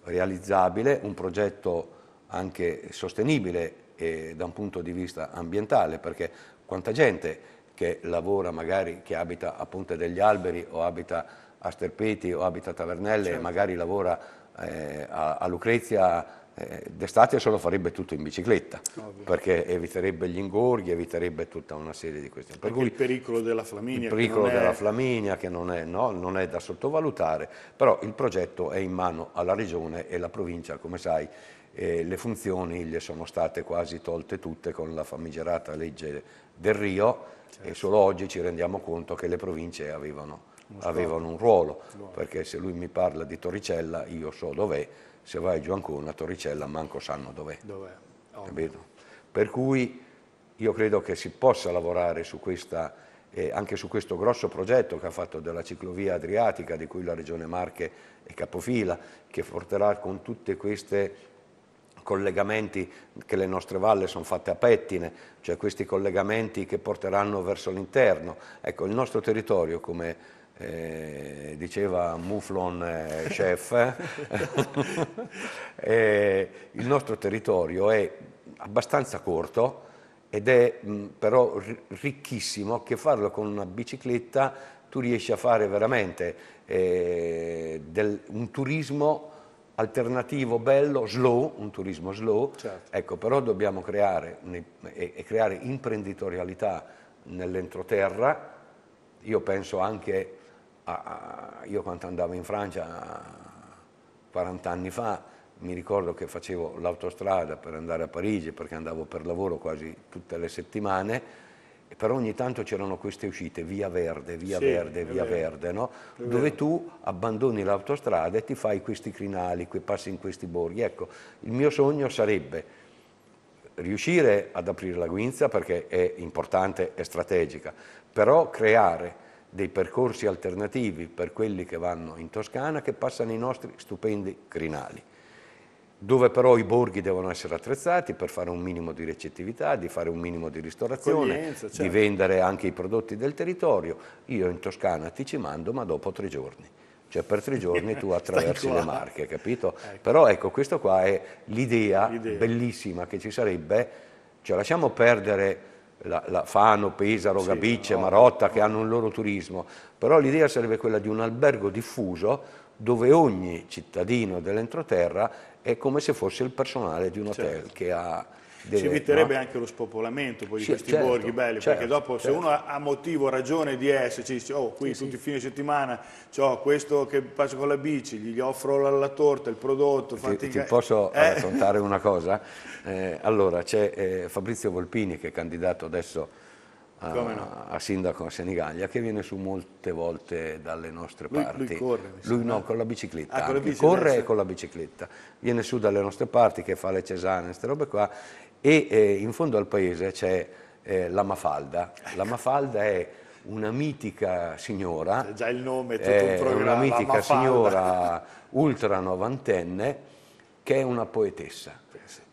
realizzabile, un progetto anche sostenibile eh, da un punto di vista ambientale, perché quanta gente che lavora magari, che abita a Ponte degli Alberi o abita a Sterpeti o abita a Tavernelle, certo. magari lavora eh, a, a Lucrezia eh, d'estate se lo farebbe tutto in bicicletta, Ovvio. perché eviterebbe gli ingorghi, eviterebbe tutta una serie di questioni. Per cui, il
pericolo della Flaminia. Il pericolo che della è...
Flaminia che non è, no, non è da sottovalutare, però il progetto è in mano alla Regione e la provincia, come sai, eh, le funzioni le sono state quasi tolte tutte con la famigerata legge del Rio certo. e solo oggi ci rendiamo conto che le province avevano, avevano un ruolo, perché se lui mi parla di Torricella io so dov'è, se vai giù Ancona, Torricella, manco sanno dov'è. Dov'è? Oh. Per cui io credo che si possa lavorare su questa, eh, anche su questo grosso progetto che ha fatto della ciclovia adriatica, di cui la Regione Marche è capofila, che porterà con tutte queste collegamenti che le nostre valle sono fatte a pettine, cioè questi collegamenti che porteranno verso l'interno. Ecco, il nostro territorio, come eh, diceva Mouflon eh, Chef, <laughs> eh, il nostro territorio è abbastanza corto ed è però ricchissimo che farlo con una bicicletta tu riesci a fare veramente eh, del, un turismo alternativo bello, slow, un turismo slow, certo. ecco, però dobbiamo creare, e, e creare imprenditorialità nell'entroterra, io penso anche a, io quando andavo in Francia 40 anni fa, mi ricordo che facevo l'autostrada per andare a Parigi perché andavo per lavoro quasi tutte le settimane però ogni tanto c'erano queste uscite, via verde, via sì, verde, via vero. verde, no? dove tu abbandoni l'autostrada e ti fai questi crinali, quei passi in questi borghi. Ecco, il mio sogno sarebbe riuscire ad aprire la Guinza perché è importante, è strategica, però creare dei percorsi alternativi per quelli che vanno in Toscana che passano i nostri stupendi crinali, dove però i borghi devono essere attrezzati per fare un minimo di recettività, di fare un minimo di ristorazione, certo. di vendere anche i prodotti del territorio. Io in Toscana ti ci mando, ma dopo tre giorni cioè per tre giorni tu <laughs> attraversi le marche, capito? Ecco. Però ecco, questa qua è l'idea bellissima che ci sarebbe, cioè lasciamo perdere la, la Fano, Pesaro, sì, Gabice, no, Marotta, no. che hanno un loro turismo, però l'idea sarebbe quella di un albergo diffuso dove ogni cittadino dell'entroterra è come se fosse il personale di un hotel certo. che ha Deve, ci eviterebbe
no? anche lo spopolamento poi, di sì, questi certo, borghi belli, certo, perché dopo certo. se uno ha motivo, ragione di esserci, dice oh qui sì, tutti i sì. fine settimana ho questo che faccio con la bici, gli offro la, la torta, il prodotto. Ti, fatti... ti posso eh? raccontare
una <laughs> cosa? Eh, allora c'è eh, Fabrizio Volpini che è candidato adesso a, no? a, sindaco a Senigallia che viene su molte volte dalle nostre lui, parti. Lui corre? Lui no, con la bicicletta. Ah, con la bicicletta. corre e con la bicicletta. Viene su dalle nostre parti che fa le cesane, queste robe qua e eh, in fondo al paese c'è eh, la Mafalda. La ecco. Mafalda è una mitica signora. C'è già il nome, è tutto eh, un programma. Una mitica Mafalda. signora ultra novantenne che è una poetessa.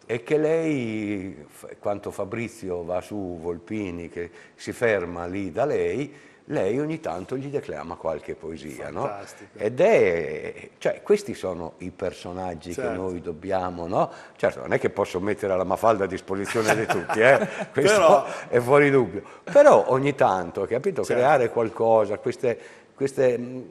E che lei, quando Fabrizio va su Volpini, che si ferma lì da lei, lei ogni tanto gli declama qualche poesia. No? Ed è, cioè, questi sono i personaggi certo. che noi dobbiamo, no? Certo, non è che posso mettere la mafalda a disposizione di tutti, eh? <laughs> questo Però... è fuori dubbio. Però ogni tanto, capito, certo. creare qualcosa, queste, queste mm,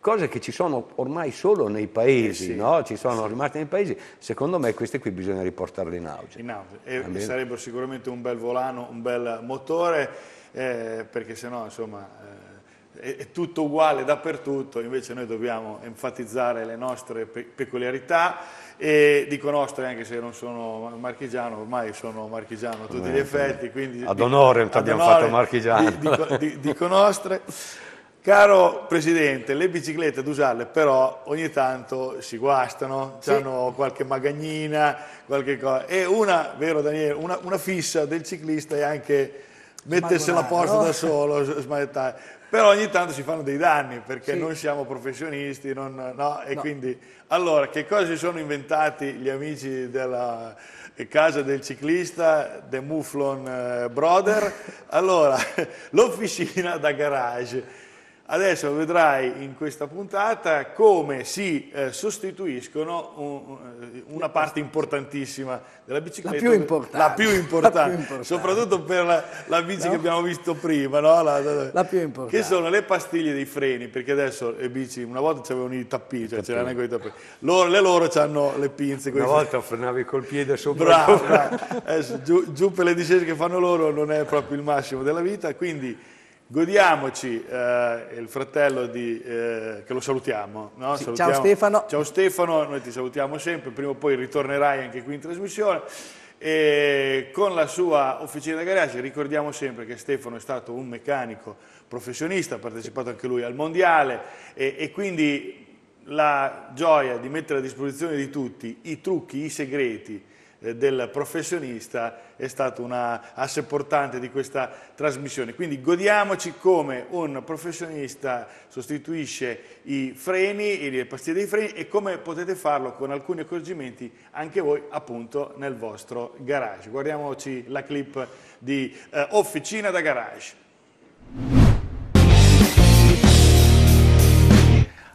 cose che ci sono ormai solo nei paesi, eh sì, no? ci sono sì. rimaste nei paesi, secondo me queste qui bisogna riportarle in auge. In
auge, e, sarebbero sicuramente un bel volano, un bel motore eh, perché sennò insomma eh, è, tutto uguale dappertutto, invece noi dobbiamo enfatizzare le nostre pe peculiarità e dico nostre anche se non sono marchigiano, ormai sono marchigiano a tutti gli effetti. Quindi, ad onore ti abbiamo onore, fatto marchigiano. Dico, dico, dico nostre. Caro Presidente, le biciclette ad usarle però ogni tanto si guastano, sì. hanno qualche magagnina, qualche cosa. E una, vero Daniele, una, una fissa del ciclista è anche
mettersela a posto da
solo, smanettare. Però ogni tanto si fanno dei danni perché sì. non siamo professionisti, non, no, e no. quindi... Allora, che cosa si sono inventati gli amici della casa del ciclista, The Mufflon eh, Brother? <laughs> Allora, <laughs> l'officina da garage Adesso vedrai in questa puntata come si eh, sostituiscono un, eh, una parte importantissima della bicicletta. La più importante. La più importante, <laughs> la più importante. soprattutto per la, la bici no? che abbiamo visto prima. No? La, la, più importante. Che sono le pastiglie dei freni, perché adesso le bici, una volta c'avevano i tappini, cioè c'erano con i tappini. Loro, le loro hanno le pinze. Una volta
frenavi col piede sopra. Brava,
<laughs> eh, giù, giù per le discese che fanno loro non è proprio il massimo della vita, quindi Godiamoci eh, il fratello di, eh, che lo salutiamo, no? sì, salutiamo, Ciao Stefano. Ciao Stefano, noi ti salutiamo sempre, prima o poi ritornerai anche qui in trasmissione. E con la sua officina garage ricordiamo sempre che Stefano è stato un meccanico professionista, ha partecipato anche lui al mondiale e, e quindi la gioia di mettere a disposizione di tutti i trucchi, i segreti, eh, del professionista è stata una asse portante di questa trasmissione. Quindi godiamoci come un professionista sostituisce i freni, le pastiglie dei freni e come potete farlo con alcuni accorgimenti anche voi appunto nel vostro garage. Guardiamoci la clip di eh, Officina da Garage.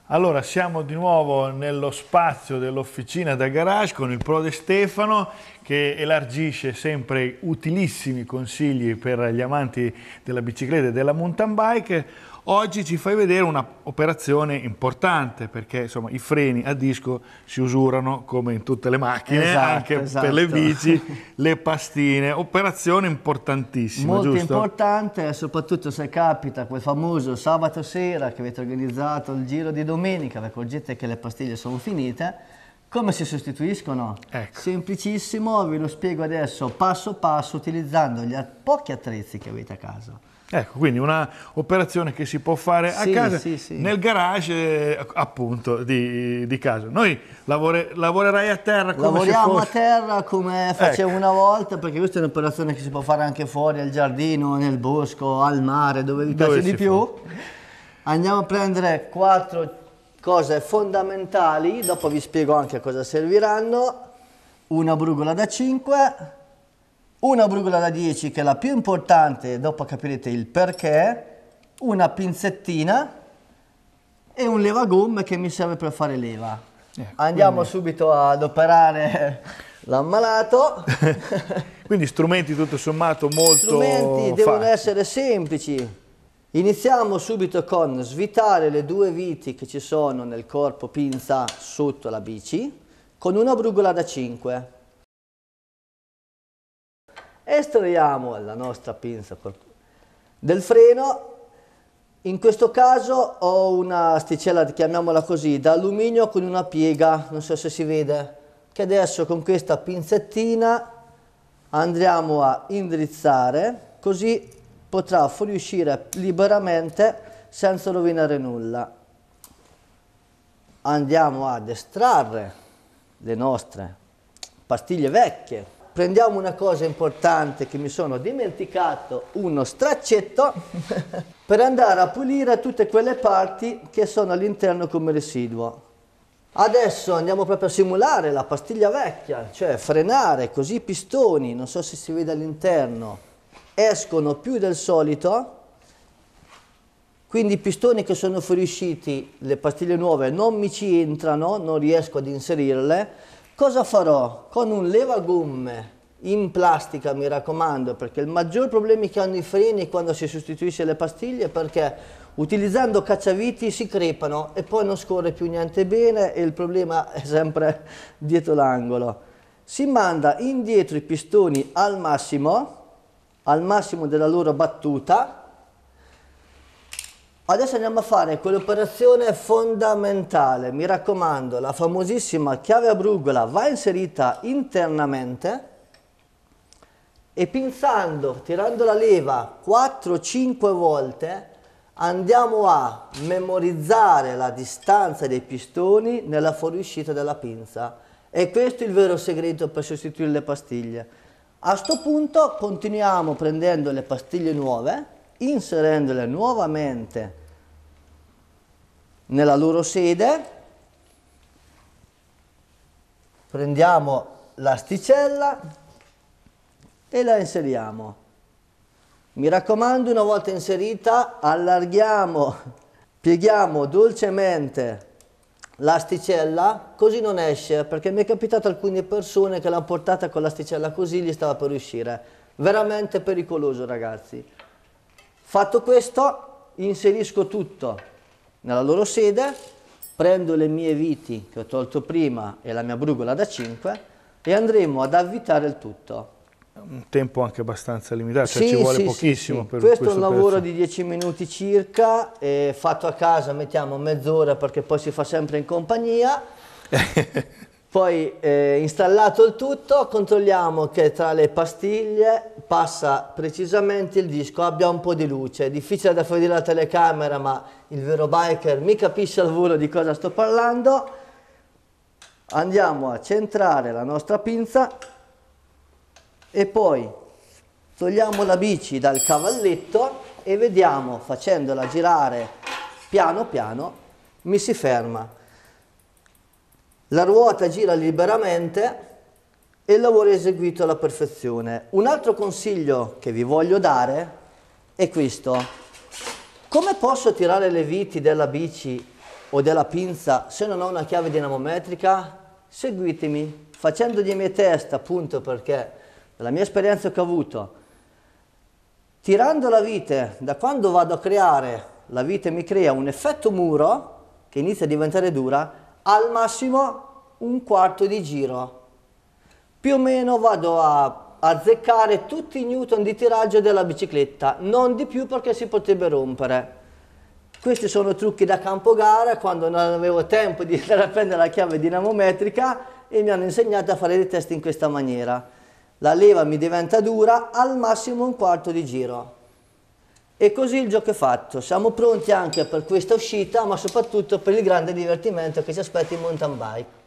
Allora, siamo di nuovo nello spazio dell'officina da garage con il Prode Stefano che elargisce sempre utilissimi consigli per gli amanti della bicicletta e della mountain bike. Oggi ci fai vedere un'operazione importante perché insomma, i freni a disco si usurano come in tutte le macchine, eh, esatto, anche esatto. per le bici, <laughs> le pastine, operazione importantissima. Molto giusto?
importante, soprattutto se capita quel famoso sabato sera che avete organizzato il giro di domenica, vi accorgete che le pastiglie sono finite. Come si sostituiscono? Ecco. Semplicissimo, ve lo spiego adesso passo passo utilizzando gli pochi attrezzi che avete a casa. Ecco, quindi un'operazione che si può fare sì, a casa, sì, sì. nel
garage eh, appunto di, di casa. Noi lavore, lavorerai a terra come Lavoriamo a
terra come facevo ecco. una volta, perché questa è un'operazione che si può fare anche fuori, al giardino, nel bosco, al mare, dove vi piace di più. Fa? Andiamo a prendere quattro cose fondamentali, dopo vi spiego anche a cosa serviranno. Una brugola da 5, una brugola da 10 che è la più importante, dopo capirete il perché, una pinzettina e un levagomme che mi serve per fare leva. Eh, Andiamo quindi... subito ad operare <laughs> l'ammalato.
<laughs> quindi strumenti tutto sommato molto Strumenti facili. devono
essere semplici. Iniziamo subito con svitare le due viti che ci sono nel corpo pinza sotto la bici con una brugola da 5 estraiamo la nostra pinza del freno in questo caso ho una sticella, chiamiamola così, da alluminio con una piega, non so se si vede, che adesso con questa pinzettina andremo a indrizzare, così potrà fuoriuscire liberamente senza rovinare nulla. Andiamo ad estrarre le nostre pastiglie vecchie prendiamo una cosa importante che mi sono dimenticato, uno straccetto, <laughs> per andare a pulire tutte quelle parti che sono all'interno come residuo. Adesso andiamo proprio a simulare la pastiglia vecchia, cioè frenare così i pistoni, non so se si vede all'interno, escono più del solito, quindi i pistoni che sono fuoriusciti, le pastiglie nuove non mi ci entrano, non riesco ad inserirle, Cosa farò? Con un levagomme in plastica, mi raccomando, perché il maggior problema che hanno i freni quando si sostituisce le pastiglie è perché utilizzando cacciaviti si crepano e poi non scorre più niente bene e il problema è sempre dietro l'angolo. Si manda indietro i pistoni al massimo, al massimo della loro battuta, Adesso andiamo a fare quell'operazione fondamentale, mi raccomando, la famosissima chiave a brugola va inserita internamente e pinzando, tirando la leva 4-5 volte andiamo a memorizzare la distanza dei pistoni nella fuoriuscita della pinza e questo è il vero segreto per sostituire le pastiglie. A questo punto continuiamo prendendo le pastiglie nuove inserendole nuovamente nella loro sede, prendiamo l'asticella e la inseriamo. Mi raccomando, una volta inserita, allarghiamo, pieghiamo dolcemente l'asticella, così non esce, perché mi è capitato alcune persone che l'hanno portata con l'asticella così, gli stava per uscire. Veramente pericoloso, ragazzi. Fatto questo, inserisco tutto nella loro sede, prendo le mie viti che ho tolto prima e la mia brugola da 5 e andremo ad avvitare il tutto.
Un tempo anche abbastanza limitato, cioè sì, ci vuole sì, pochissimo sì, per questo. Questo è un lavoro
di 10 minuti circa, fatto a casa mettiamo mezz'ora perché poi si fa sempre in compagnia. <laughs> Poi eh, installato il tutto controlliamo che tra le pastiglie passa precisamente il disco, abbia un po' di luce. È difficile da fare la telecamera ma il vero biker mi capisce al volo di cosa sto parlando. Andiamo a centrare la nostra pinza e poi togliamo la bici dal cavalletto e vediamo facendola girare piano piano mi si ferma la ruota gira liberamente e il lavoro è eseguito alla perfezione. Un altro consiglio che vi voglio dare è questo. Come posso tirare le viti della bici o della pinza se non ho una chiave dinamometrica? Seguitemi, facendo di mia testa, appunto perché dalla mia esperienza che ho avuto, tirando la vite, da quando vado a creare, la vite mi crea un effetto muro che inizia a diventare dura, al massimo un quarto di giro. Più o meno vado a azzeccare tutti i newton di tiraggio della bicicletta, non di più perché si potrebbe rompere. Questi sono trucchi da campo gara, quando non avevo tempo di <laughs> andare a prendere la chiave dinamometrica e mi hanno insegnato a fare dei test in questa maniera. La leva mi diventa dura, al massimo un quarto di giro. E così il gioco è fatto, siamo pronti anche per questa uscita, ma soprattutto per il grande divertimento che ci aspetta in mountain bike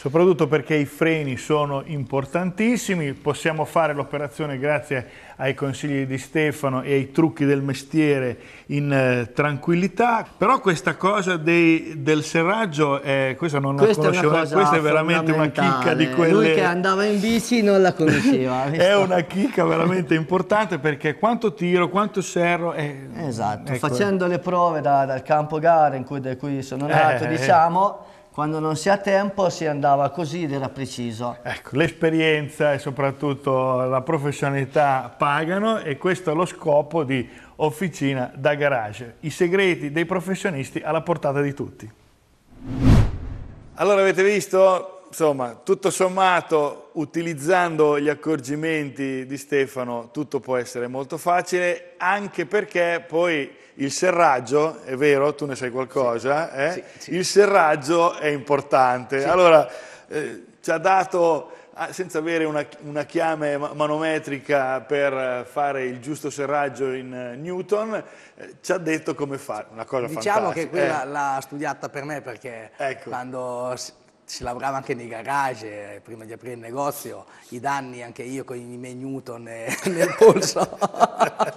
soprattutto perché i freni sono importantissimi, possiamo fare l'operazione grazie ai consigli di Stefano e ai trucchi del mestiere in eh, tranquillità, però questa cosa dei, del serraggio, eh, questa non questa la conoscevo, è eh. questa è veramente una chicca di quelle... Lui che
andava in bici non la conosceva. <laughs> è
una chicca veramente importante perché quanto tiro, quanto serro... È... Esatto, ecco. facendo
le prove da, dal campo gara in cui, da cui sono nato, eh, eh. diciamo quando non si ha tempo si andava così ed era preciso. Ecco,
l'esperienza e soprattutto la professionalità pagano e questo è lo scopo di Officina da Garage. I segreti dei professionisti alla portata di tutti. Allora avete visto, insomma, tutto sommato utilizzando gli accorgimenti di Stefano tutto può essere molto facile anche perché poi il serraggio, è vero, tu ne sai qualcosa, eh? sì, sì. il serraggio è importante. Sì. Allora, eh, ci ha dato, ah, senza avere una, una, chiame manometrica per fare il giusto serraggio in eh, Newton, eh, ci ha detto come fare, una cosa diciamo fantastica. Diciamo che quella eh.
l'ha studiata per me perché ecco. quando ci lavorava anche nei garage eh, prima di aprire il negozio, i danni anche io con i miei Newton e, <laughs> nel polso.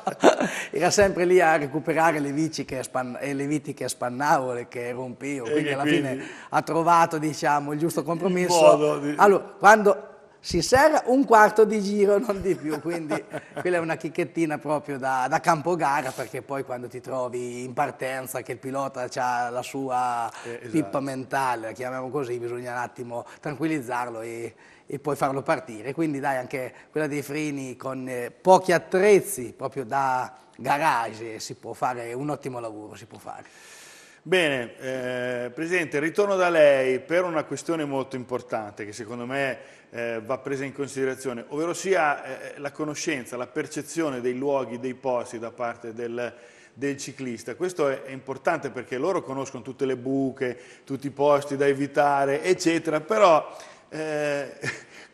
<laughs> Era sempre lì a recuperare le, vici che span- eh, le viti che spannavo, e che rompevo, quindi alla quindi fine ha trovato diciamo, il giusto compromesso. Di... Allora, quando si serra un quarto di giro, non di più, quindi <laughs> quella è una chicchettina proprio da, da gara, perché poi quando ti trovi in partenza che il pilota ha la sua eh, esatto. pippa mentale, la chiamiamo così, bisogna un attimo tranquillizzarlo e, e poi farlo partire. Quindi dai, anche quella dei freni con eh, pochi attrezzi, proprio da garage, si può fare un ottimo lavoro, si può fare.
Bene, eh, Presidente, ritorno da lei per una questione molto importante che secondo me eh, va presa in considerazione, ovvero sia eh, eh, la conoscenza, la percezione dei luoghi, dei posti da parte del, del ciclista. Questo è, è, importante perché loro conoscono tutte le buche, tutti i posti da evitare, eccetera, però eh,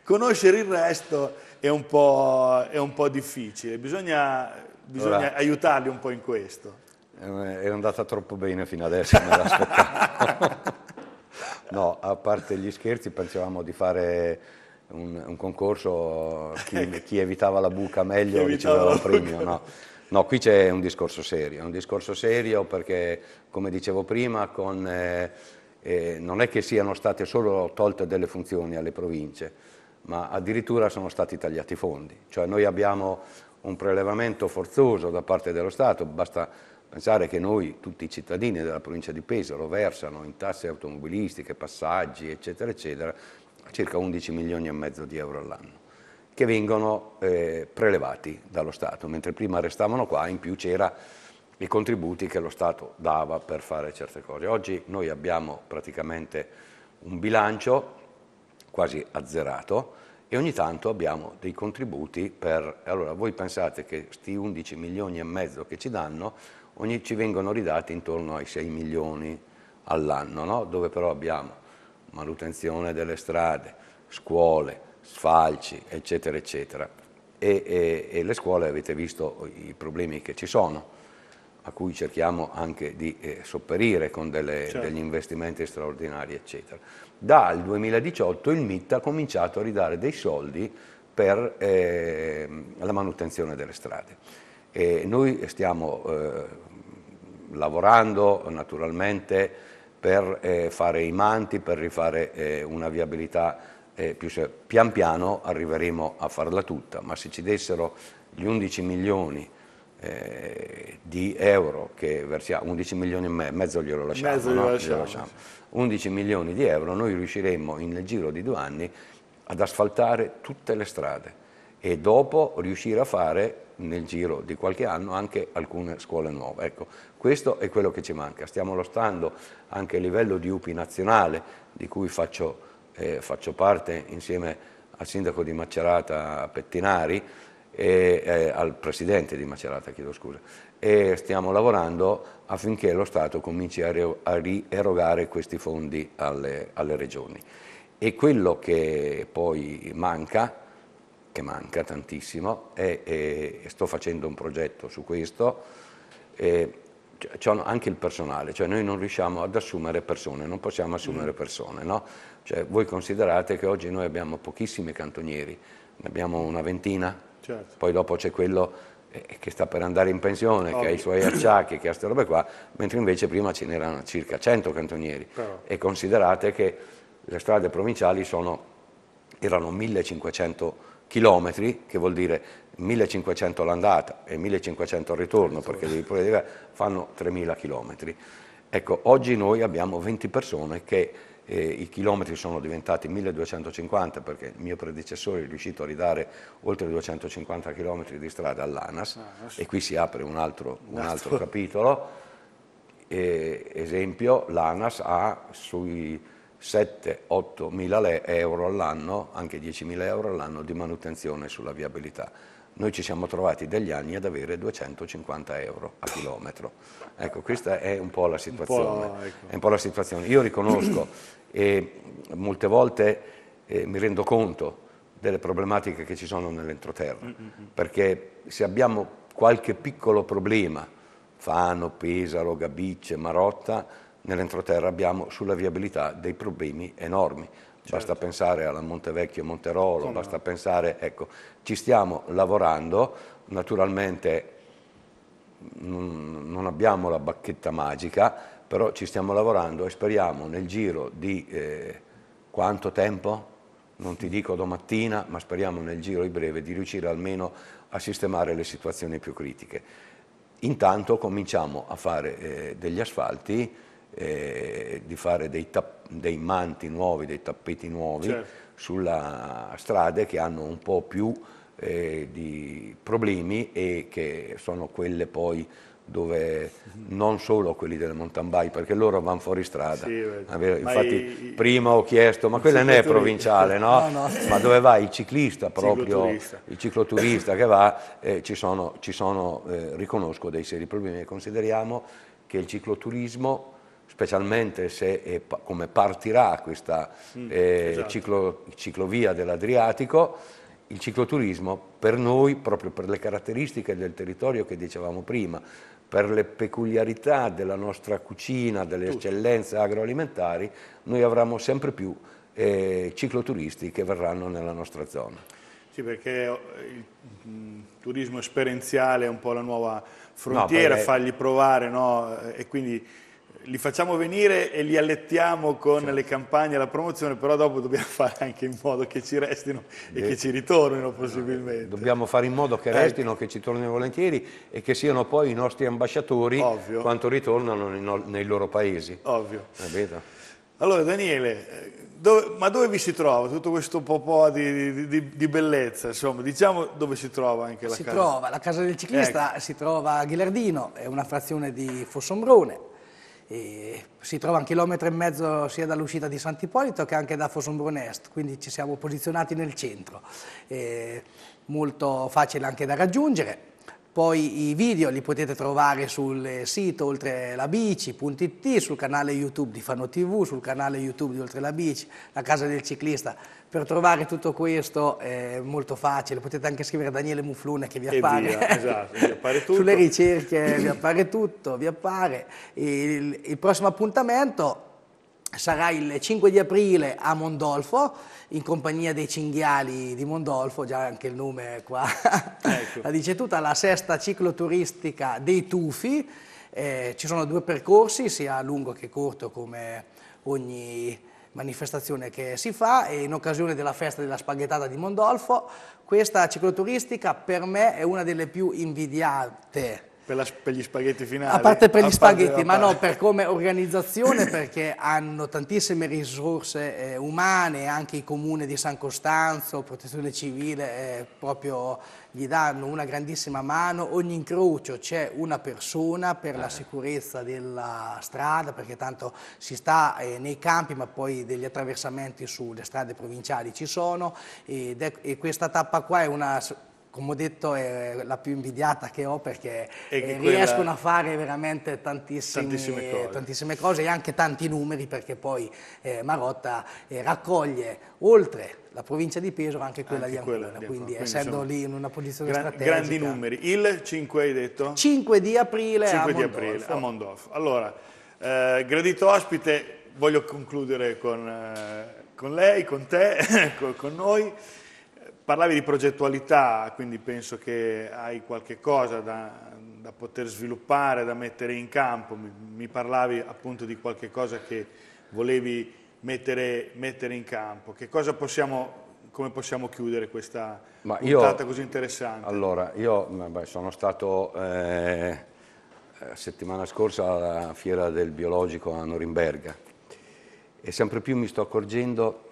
<laughs> conoscere il resto è un po', è un po difficile, bisogna, bisogna allora, aiutarli un po' in questo.
È eh, andata troppo bene fino adesso, me l'aspettavo. <laughs> no, a parte gli scherzi, pensavamo di fare un, un concorso, chi, ecco. chi, evitava la buca meglio riceveva un premio. No. no. qui c'è un discorso serio, un discorso serio perché, come dicevo prima, con, eh, eh, non è che siano state solo tolte delle funzioni alle province, ma addirittura sono stati tagliati i fondi. Cioè noi abbiamo un prelevamento forzoso da parte dello Stato, basta pensare che noi, tutti i cittadini della provincia di Pesaro, versano in tasse automobilistiche, passaggi, eccetera, eccetera, circa 11 milioni e mezzo di euro all'anno, che vengono eh, prelevati dallo Stato, mentre prima restavano qua, in più c'erano i contributi che lo Stato dava per fare certe cose. Oggi noi abbiamo praticamente un bilancio quasi azzerato e ogni tanto abbiamo dei contributi per... Allora voi pensate che questi 11 milioni e mezzo che ci danno ogni, ci vengono ridati intorno ai 6 milioni all'anno, no? dove però abbiamo manutenzione delle strade, scuole, sfalci, eccetera, eccetera. E, e, e, le scuole avete visto i problemi che ci sono, a cui cerchiamo anche di eh, sopperire con delle, certo. degli investimenti straordinari, eccetera. Dal 2018 il MIT ha cominciato a ridare dei soldi per eh, la manutenzione delle strade. E noi stiamo eh, lavorando naturalmente per eh, fare i manti, per rifare eh, una viabilità eh, più seria. Pian piano arriveremo a farla tutta, ma se ci dessero gli 11 milioni eh, di euro che versiamo, 11 milioni e me, mezzo glielo lasciamo, mezzo no? lasciamo, lasciamo. 11 milioni di euro noi riusciremmo nel giro di due anni ad asfaltare tutte le strade e dopo riuscire a fare nel giro di qualche anno anche alcune scuole nuove. Ecco, questo è quello che ci manca, stiamo lottando anche a livello di UPI nazionale, di cui faccio, eh, faccio parte insieme al sindaco di Macerata Pettinari e eh, al presidente di Macerata, chiedo scusa, e stiamo lavorando affinché lo Stato cominci a, re, a rierogare questi fondi alle, alle regioni. E quello che poi manca, che manca tantissimo, e sto facendo un progetto su questo, è, eh, anche il personale, cioè noi non riusciamo ad assumere persone, non possiamo assumere mm. persone, no? cioè voi considerate che oggi noi abbiamo pochissimi cantonieri, ne abbiamo una ventina, certo. poi dopo c'è quello eh, eh, che sta per andare in pensione, Obvio. che ha i suoi acciacchi, <coughs> che ha queste robe qua, mentre invece prima ce n'erano circa 100 cantonieri Però. e considerate che le strade provinciali sono, erano 1500 chilometri, che vuol dire 1500 l'andata e 1500 il ritorno, certo. perché devi pure dire, fanno 3000 chilometri. Ecco, oggi noi abbiamo 20 persone che eh, i chilometri sono diventati 1250 perché il mio predecessore è riuscito a ridare oltre 250 chilometri di strada all'ANAS ah, e qui si apre un altro, un altro capitolo. Eh, esempio, l'ANAS ha sui 7-8 mila euro all'anno, anche 10 mila euro all'anno di manutenzione sulla viabilità. Noi ci siamo trovati degli anni ad avere 250 euro a chilometro. Ecco, questa è un po' la situazione. Un po', ecco. È un po' la situazione. Io riconosco e molte volte eh, mi rendo conto delle problematiche che ci sono nell'entroterra, mm -hmm. perché se abbiamo qualche piccolo problema, Fano, Pesaro, Gabicce, Marotta, nell'entroterra abbiamo sulla viabilità dei problemi enormi. Certo. Basta pensare alla Montevecchio Monterolo, Come basta no? pensare, ecco, ci stiamo lavorando, naturalmente non abbiamo la bacchetta magica, però ci stiamo lavorando e speriamo nel giro di eh, quanto tempo? Non ti dico domattina, ma speriamo nel giro di breve di riuscire almeno a sistemare le situazioni più critiche. Intanto cominciamo a fare eh, degli asfalti eh, di fare dei, dei, manti nuovi, dei tappeti nuovi certo. sulla strada che hanno un po' più eh, di problemi e che sono quelle poi dove non solo quelli delle mountain bike, perché loro vanno fuori strada. Sì, ah, Infatti, i, prima ho chiesto, ma quella non è provinciale, no? <laughs> no, no Ma dove va il ciclista proprio, cicloturista. il cicloturista che va, eh, ci sono, ci sono eh, riconosco dei seri problemi. e Consideriamo che il cicloturismo specialmente se è, eh, come partirà questa mm, eh, esatto. ciclo, ciclovia dell'Adriatico, il cicloturismo per noi, proprio per le caratteristiche del territorio che dicevamo prima, per le peculiarità della nostra cucina, delle Tutto. eccellenze agroalimentari, noi avremo sempre più eh, cicloturisti che verranno nella nostra zona.
Sì, perché eh, il mm, turismo esperienziale è un po' la nuova frontiera, no, perché... fargli provare, no? Eh, e quindi li facciamo venire e li allettiamo con certo. le campagne e la promozione,
però dopo dobbiamo <laughs> fare anche in modo che ci restino e De... che ci ritornino possibilmente. Dobbiamo fare in modo che eh. restino, eh. che ci tornino volentieri e che siano poi i nostri ambasciatori Ovvio. quando ritornano nei loro paesi. Ovvio. Eh,
allora Daniele, dove, ma dove vi si trova tutto questo popò di, di, di, bellezza? Insomma, diciamo dove si trova anche la si casa. Trova,
la casa del ciclista ecco. si trova a Ghilardino, è una frazione di Fossombrone e si trova a un chilometro e mezzo sia dall'uscita di Sant'Ippolito che anche da Fosunbrunest, quindi ci siamo posizionati nel centro, e molto facile anche da raggiungere. Poi i video li potete trovare sul sito Oltre la Bici.it, sul canale YouTube di Fano TV, sul canale YouTube di Oltre la Bici, la casa del ciclista. Per trovare tutto questo è molto facile, potete anche scrivere Daniele Muflune che vi appare. Via, esatto,
vi appare <laughs> tutto. Sulle
ricerche vi appare tutto, vi appare. il, il prossimo appuntamento sarà il 5 di aprile a Mondolfo in compagnia dei cinghiali di Mondolfo, già anche il nome qua <laughs> ecco. la dice tutta, la sesta cicloturistica dei Tufi, eh, ci sono due percorsi sia lungo che corto come ogni manifestazione che si fa e in occasione della festa della spaghettata di Mondolfo questa cicloturistica per me è una delle più invidiate
per, la, per, gli spaghetti finali. A parte per gli spaghetti,
ma no, per come organizzazione, perché hanno tantissime risorse eh, umane, anche il comune di San Costanzo, protezione civile, eh, proprio gli danno una grandissima mano. Ogni incrocio c'è una persona per la eh. sicurezza della strada, perché tanto si sta eh, nei campi, ma poi degli attraversamenti sulle strade provinciali ci sono, ed è, e questa tappa qua è una come ho detto, è la più invidiata che ho perché eh, che riescono quella... a fare veramente tantissime cose. tantissime, cose. e anche tanti numeri perché poi eh, Marotta eh, raccoglie oltre la provincia di Pesaro anche quella anche di Ancona, quindi, quindi essendo lì in una posizione gran, strategica. Grandi numeri.
Il 5 hai detto?
5 di aprile 5 a di aprile a Mondorf.
Allora, eh, gradito ospite, voglio concludere con, eh, con lei, con te, <laughs> con, con noi. Parlavi di progettualità, quindi penso che hai qualche cosa da, da poter sviluppare, da mettere in campo. Mi, mi, parlavi appunto di qualche cosa che volevi mettere, mettere in campo. Che cosa Possiamo, come possiamo chiudere questa
ma puntata io, così interessante? Allora, io beh, sono stato eh, settimana scorsa alla fiera del biologico a Norimberga e sempre più mi sto accorgendo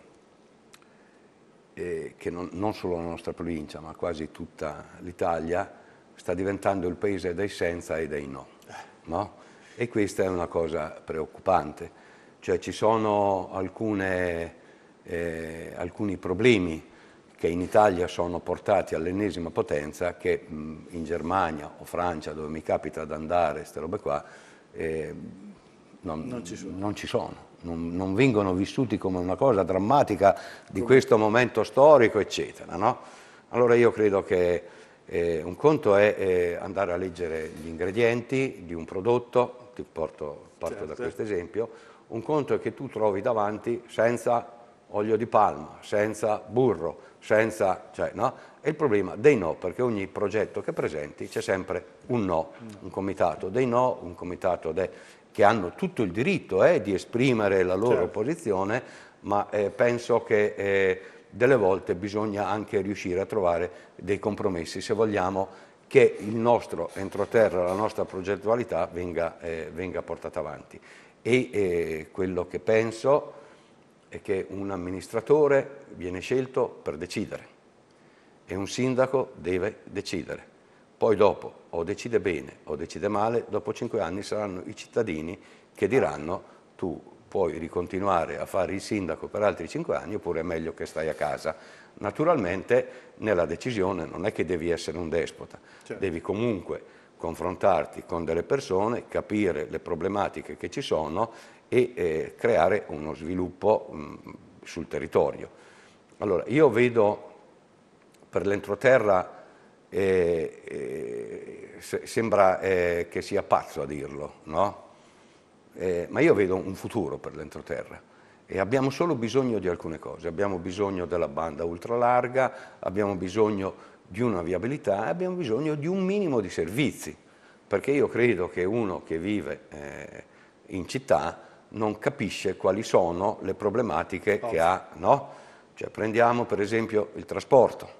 eh, che non, non solo la nostra provincia, ma quasi tutta l'Italia, sta diventando il paese dei senza e dei no. no? E questa è una cosa preoccupante. Cioè ci sono alcune, eh, alcuni problemi che in Italia sono portati all'ennesima potenza che mh, in Germania o Francia, dove mi capita ad andare, queste robe qua, eh, non, non, ci non ci sono non, non, vengono vissuti come una cosa drammatica di questo momento storico, eccetera. No? Allora io credo che eh, un conto è eh, andare a leggere gli ingredienti di un prodotto, ti porto, parto certo. da questo esempio, un conto è che tu trovi davanti senza olio di palma, senza burro, senza... Cioè, no? E il problema dei no, perché ogni progetto che presenti c'è sempre un no, mm. un comitato dei no, un comitato dei che hanno tutto il diritto eh, di esprimere la loro certo. posizione, ma eh, penso che eh, delle volte bisogna anche riuscire a trovare dei compromessi se vogliamo che il nostro entroterra, la nostra progettualità venga, eh, venga portata avanti. E eh, quello che penso è che un amministratore viene scelto per decidere e un sindaco deve decidere. Poi dopo, o decide bene o decide male, dopo cinque anni saranno i cittadini che diranno tu puoi ricontinuare a fare il sindaco per altri cinque anni oppure è meglio che stai a casa. Naturalmente nella decisione non è che devi essere un despota, certo. devi comunque confrontarti con delle persone, capire le problematiche che ci sono e eh, creare uno sviluppo mh, mm, sul territorio. Allora, io vedo per l'entroterra eh, eh, sembra che sia pazzo a dirlo, no? Eh, ma io vedo un futuro per l'entroterra e abbiamo solo bisogno di alcune cose, abbiamo bisogno della banda ultralarga, abbiamo bisogno di una viabilità, abbiamo bisogno di un minimo di servizi, perché io credo che uno che vive eh, in città non capisce quali sono le problematiche che ha, no? Cioè, prendiamo per esempio il trasporto,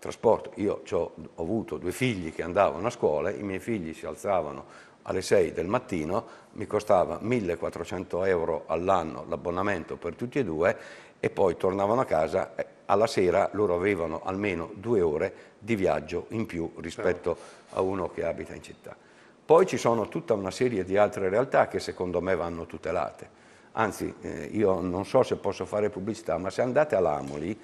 trasporto. Io ho avuto due figli che andavano a scuola, i miei figli si alzavano alle 6 del mattino, mi costava 1400 euro all'anno l'abbonamento per tutti e due e poi tornavano a casa, alla sera loro avevano almeno due ore di viaggio in più rispetto certo. a uno che abita in città. Poi ci sono tutta una serie di altre realtà che secondo me vanno tutelate. Anzi, eh, io non so se posso fare pubblicità, ma se andate all'Amoli,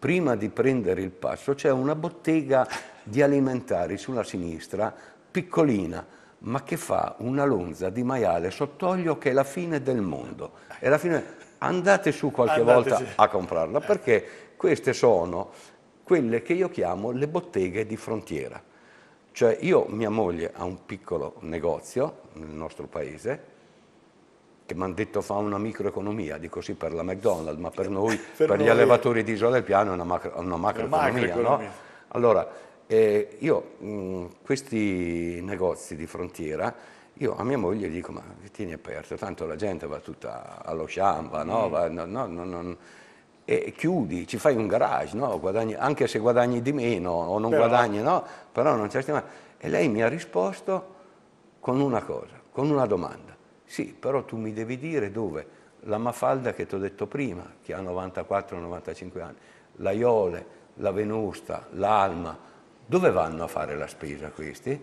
prima di prendere il passo c'è una bottega di alimentari sulla sinistra, piccolina, ma che fa una lonza di maiale sott'olio che è la fine del mondo. È la fine... Andate su qualche Andateci. volta a comprarla perché queste sono quelle che io chiamo le botteghe di frontiera. Cioè io, mia moglie ha un piccolo negozio nel nostro paese, che mi hanno detto fa una microeconomia, dico sì per la McDonald's, ma per noi, <laughs> per, per noi. gli allevatori di Isola del Piano è una, macro, una macroeconomia. Macro no? Allora, eh, io mh, mm, questi negozi di frontiera, io a mia moglie dico ma tieni aperto, tanto la gente va tutta allo sciamba, no? Mm. Va, no, no e chiudi, ci fai un garage, no? guadagni, anche se guadagni di meno o non però... guadagni, però non c'è E lei mi ha risposto con una cosa, con una domanda sì, però tu mi devi dire dove la Mafalda che ti ho detto prima, che ha 94-95 anni, la Iole, la Venusta, l'Alma, dove vanno a fare la spesa questi?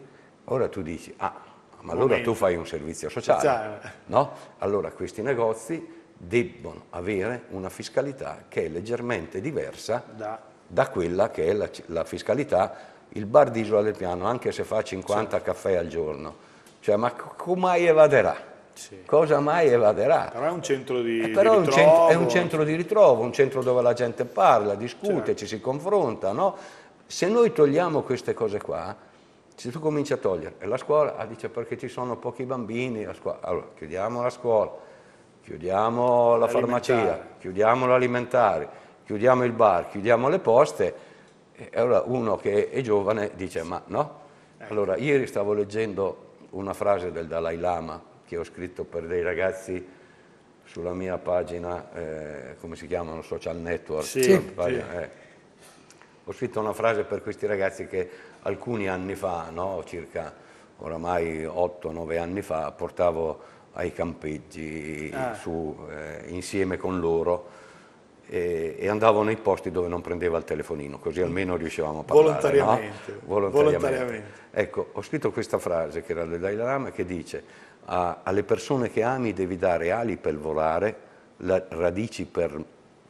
Ora tu dici, ah, ma allora tu fai un servizio sociale, sociale, cioè, no? Allora questi negozi debbono avere una fiscalità che è leggermente diversa da, da quella che è la, la, fiscalità, il bar di Isola del Piano, anche se fa 50 sì. caffè al giorno. Cioè, ma come evaderà? Sì. Cosa mai evaderà? Però è un centro di, eh, però di ritrovo. Un centro, è un centro di ritrovo, un centro dove la gente parla, discute, certo. ci si confronta. No? Se noi togliamo queste cose qua, se tu cominci a togliere, e la scuola ah, dice perché ci sono pochi bambini, la scuola, allora chiudiamo la scuola, chiudiamo la farmacia, chiudiamo l'alimentare, chiudiamo il bar, chiudiamo le poste, e allora uno che è giovane dice ma no? Ecco. Allora ieri stavo leggendo una frase del Dalai Lama, che ho scritto per dei ragazzi sulla mia pagina, eh, come si chiamano, social network. Sì, sì. eh. Ho scritto una frase per questi ragazzi che alcuni anni fa, no, circa oramai 8-9 anni fa, portavo ai campeggi ah. su, eh, insieme con loro e, e, andavo nei posti dove non prendeva il telefonino, così almeno riuscivamo a parlare. Volontariamente. No? Volontariamente. Volontariamente. Ecco, ho scritto questa frase che era del Dalai Lama che dice a, alle persone che ami devi dare ali per volare, la, radici per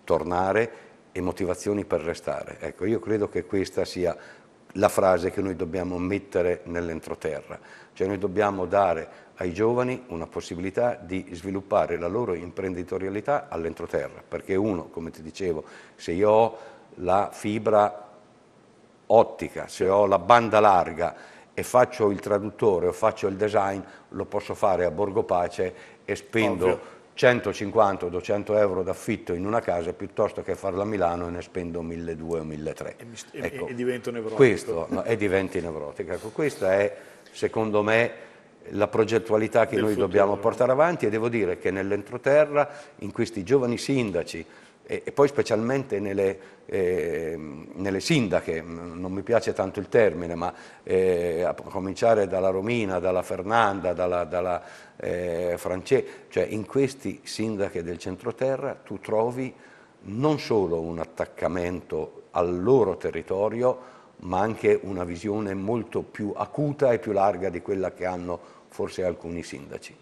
tornare e motivazioni per restare. Ecco, io credo che questa sia la frase che noi dobbiamo mettere nell'entroterra, cioè noi dobbiamo dare ai giovani una possibilità di sviluppare la loro imprenditorialità all'entroterra, perché uno, come ti dicevo, se io ho la fibra ottica, se ho la banda larga, e faccio il traduttore o faccio il design, lo posso fare a Borgo Pace e spendo Ovvio. 150 o 200 euro d'affitto in una casa piuttosto che farla a Milano e ne spendo 1200 o 1300. E, ecco, e, divento nevrotico. Questo, no, e diventi nevrotico. Ecco, questa è, secondo me, la progettualità che Del noi futuro. dobbiamo portare avanti e devo dire che nell'entroterra, in questi giovani sindaci, e, e poi specialmente nelle, eh, nelle, sindache, non mi piace tanto il termine, ma eh, a cominciare dalla Romina, dalla Fernanda, dalla, dalla eh, Francese, cioè in questi sindache del centroterra tu trovi non solo un attaccamento al loro territorio, ma anche una visione molto più acuta e più larga di quella che hanno forse alcuni sindaci.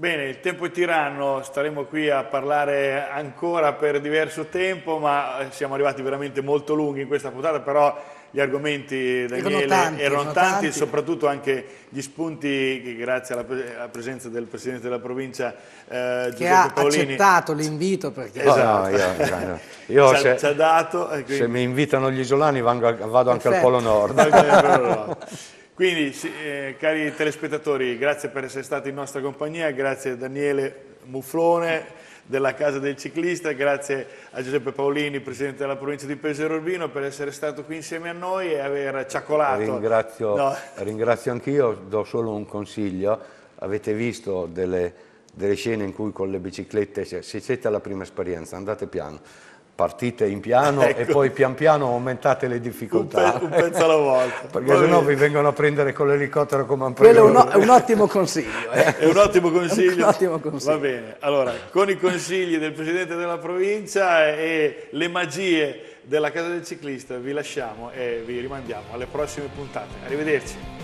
Bene, il tempo è tiranno, staremo qui a parlare ancora per diverso tempo, ma eh, siamo arrivati veramente molto lunghi in questa puntata, però gli argomenti Daniele erano tanti, erano tanti e soprattutto anche gli spunti che grazie alla, alla presenza del Presidente della Provincia eh, Giuseppe che ha Paolini, accettato
l'invito perché
esatto. no, no, no, io, <laughs> se, ci ha dato, quindi... se mi invitano gli isolani vado, vado anche al Polo Nord <laughs>
Quindi, eh, cari telespettatori, grazie per essere stati in nostra compagnia, grazie a Daniele Muflone della Casa del Ciclista, grazie a Giuseppe Paolini, Presidente della provincia di Pesaro Urbino, per essere stato qui insieme a noi e aver ciacolato.
Ringrazio, no. ringrazio anch'io, do solo un consiglio, avete visto delle, delle scene in cui con le biciclette, se siete alla prima esperienza, andate piano, partite in piano <laughs> ecco. e poi pian piano aumentate le difficoltà. Un, pe- un pezzo
alla volta.
<laughs>
Perché poi... sennò vi vengono a prendere con l'elicottero come un Quello è un, è un ottimo consiglio. Eh. <laughs> È un ottimo consiglio. È un ottimo consiglio.
Va bene. Allora, con i consigli del Presidente della provincia e le magie della Casa del Ciclista vi lasciamo e vi rimandiamo alle prossime puntate. Arrivederci.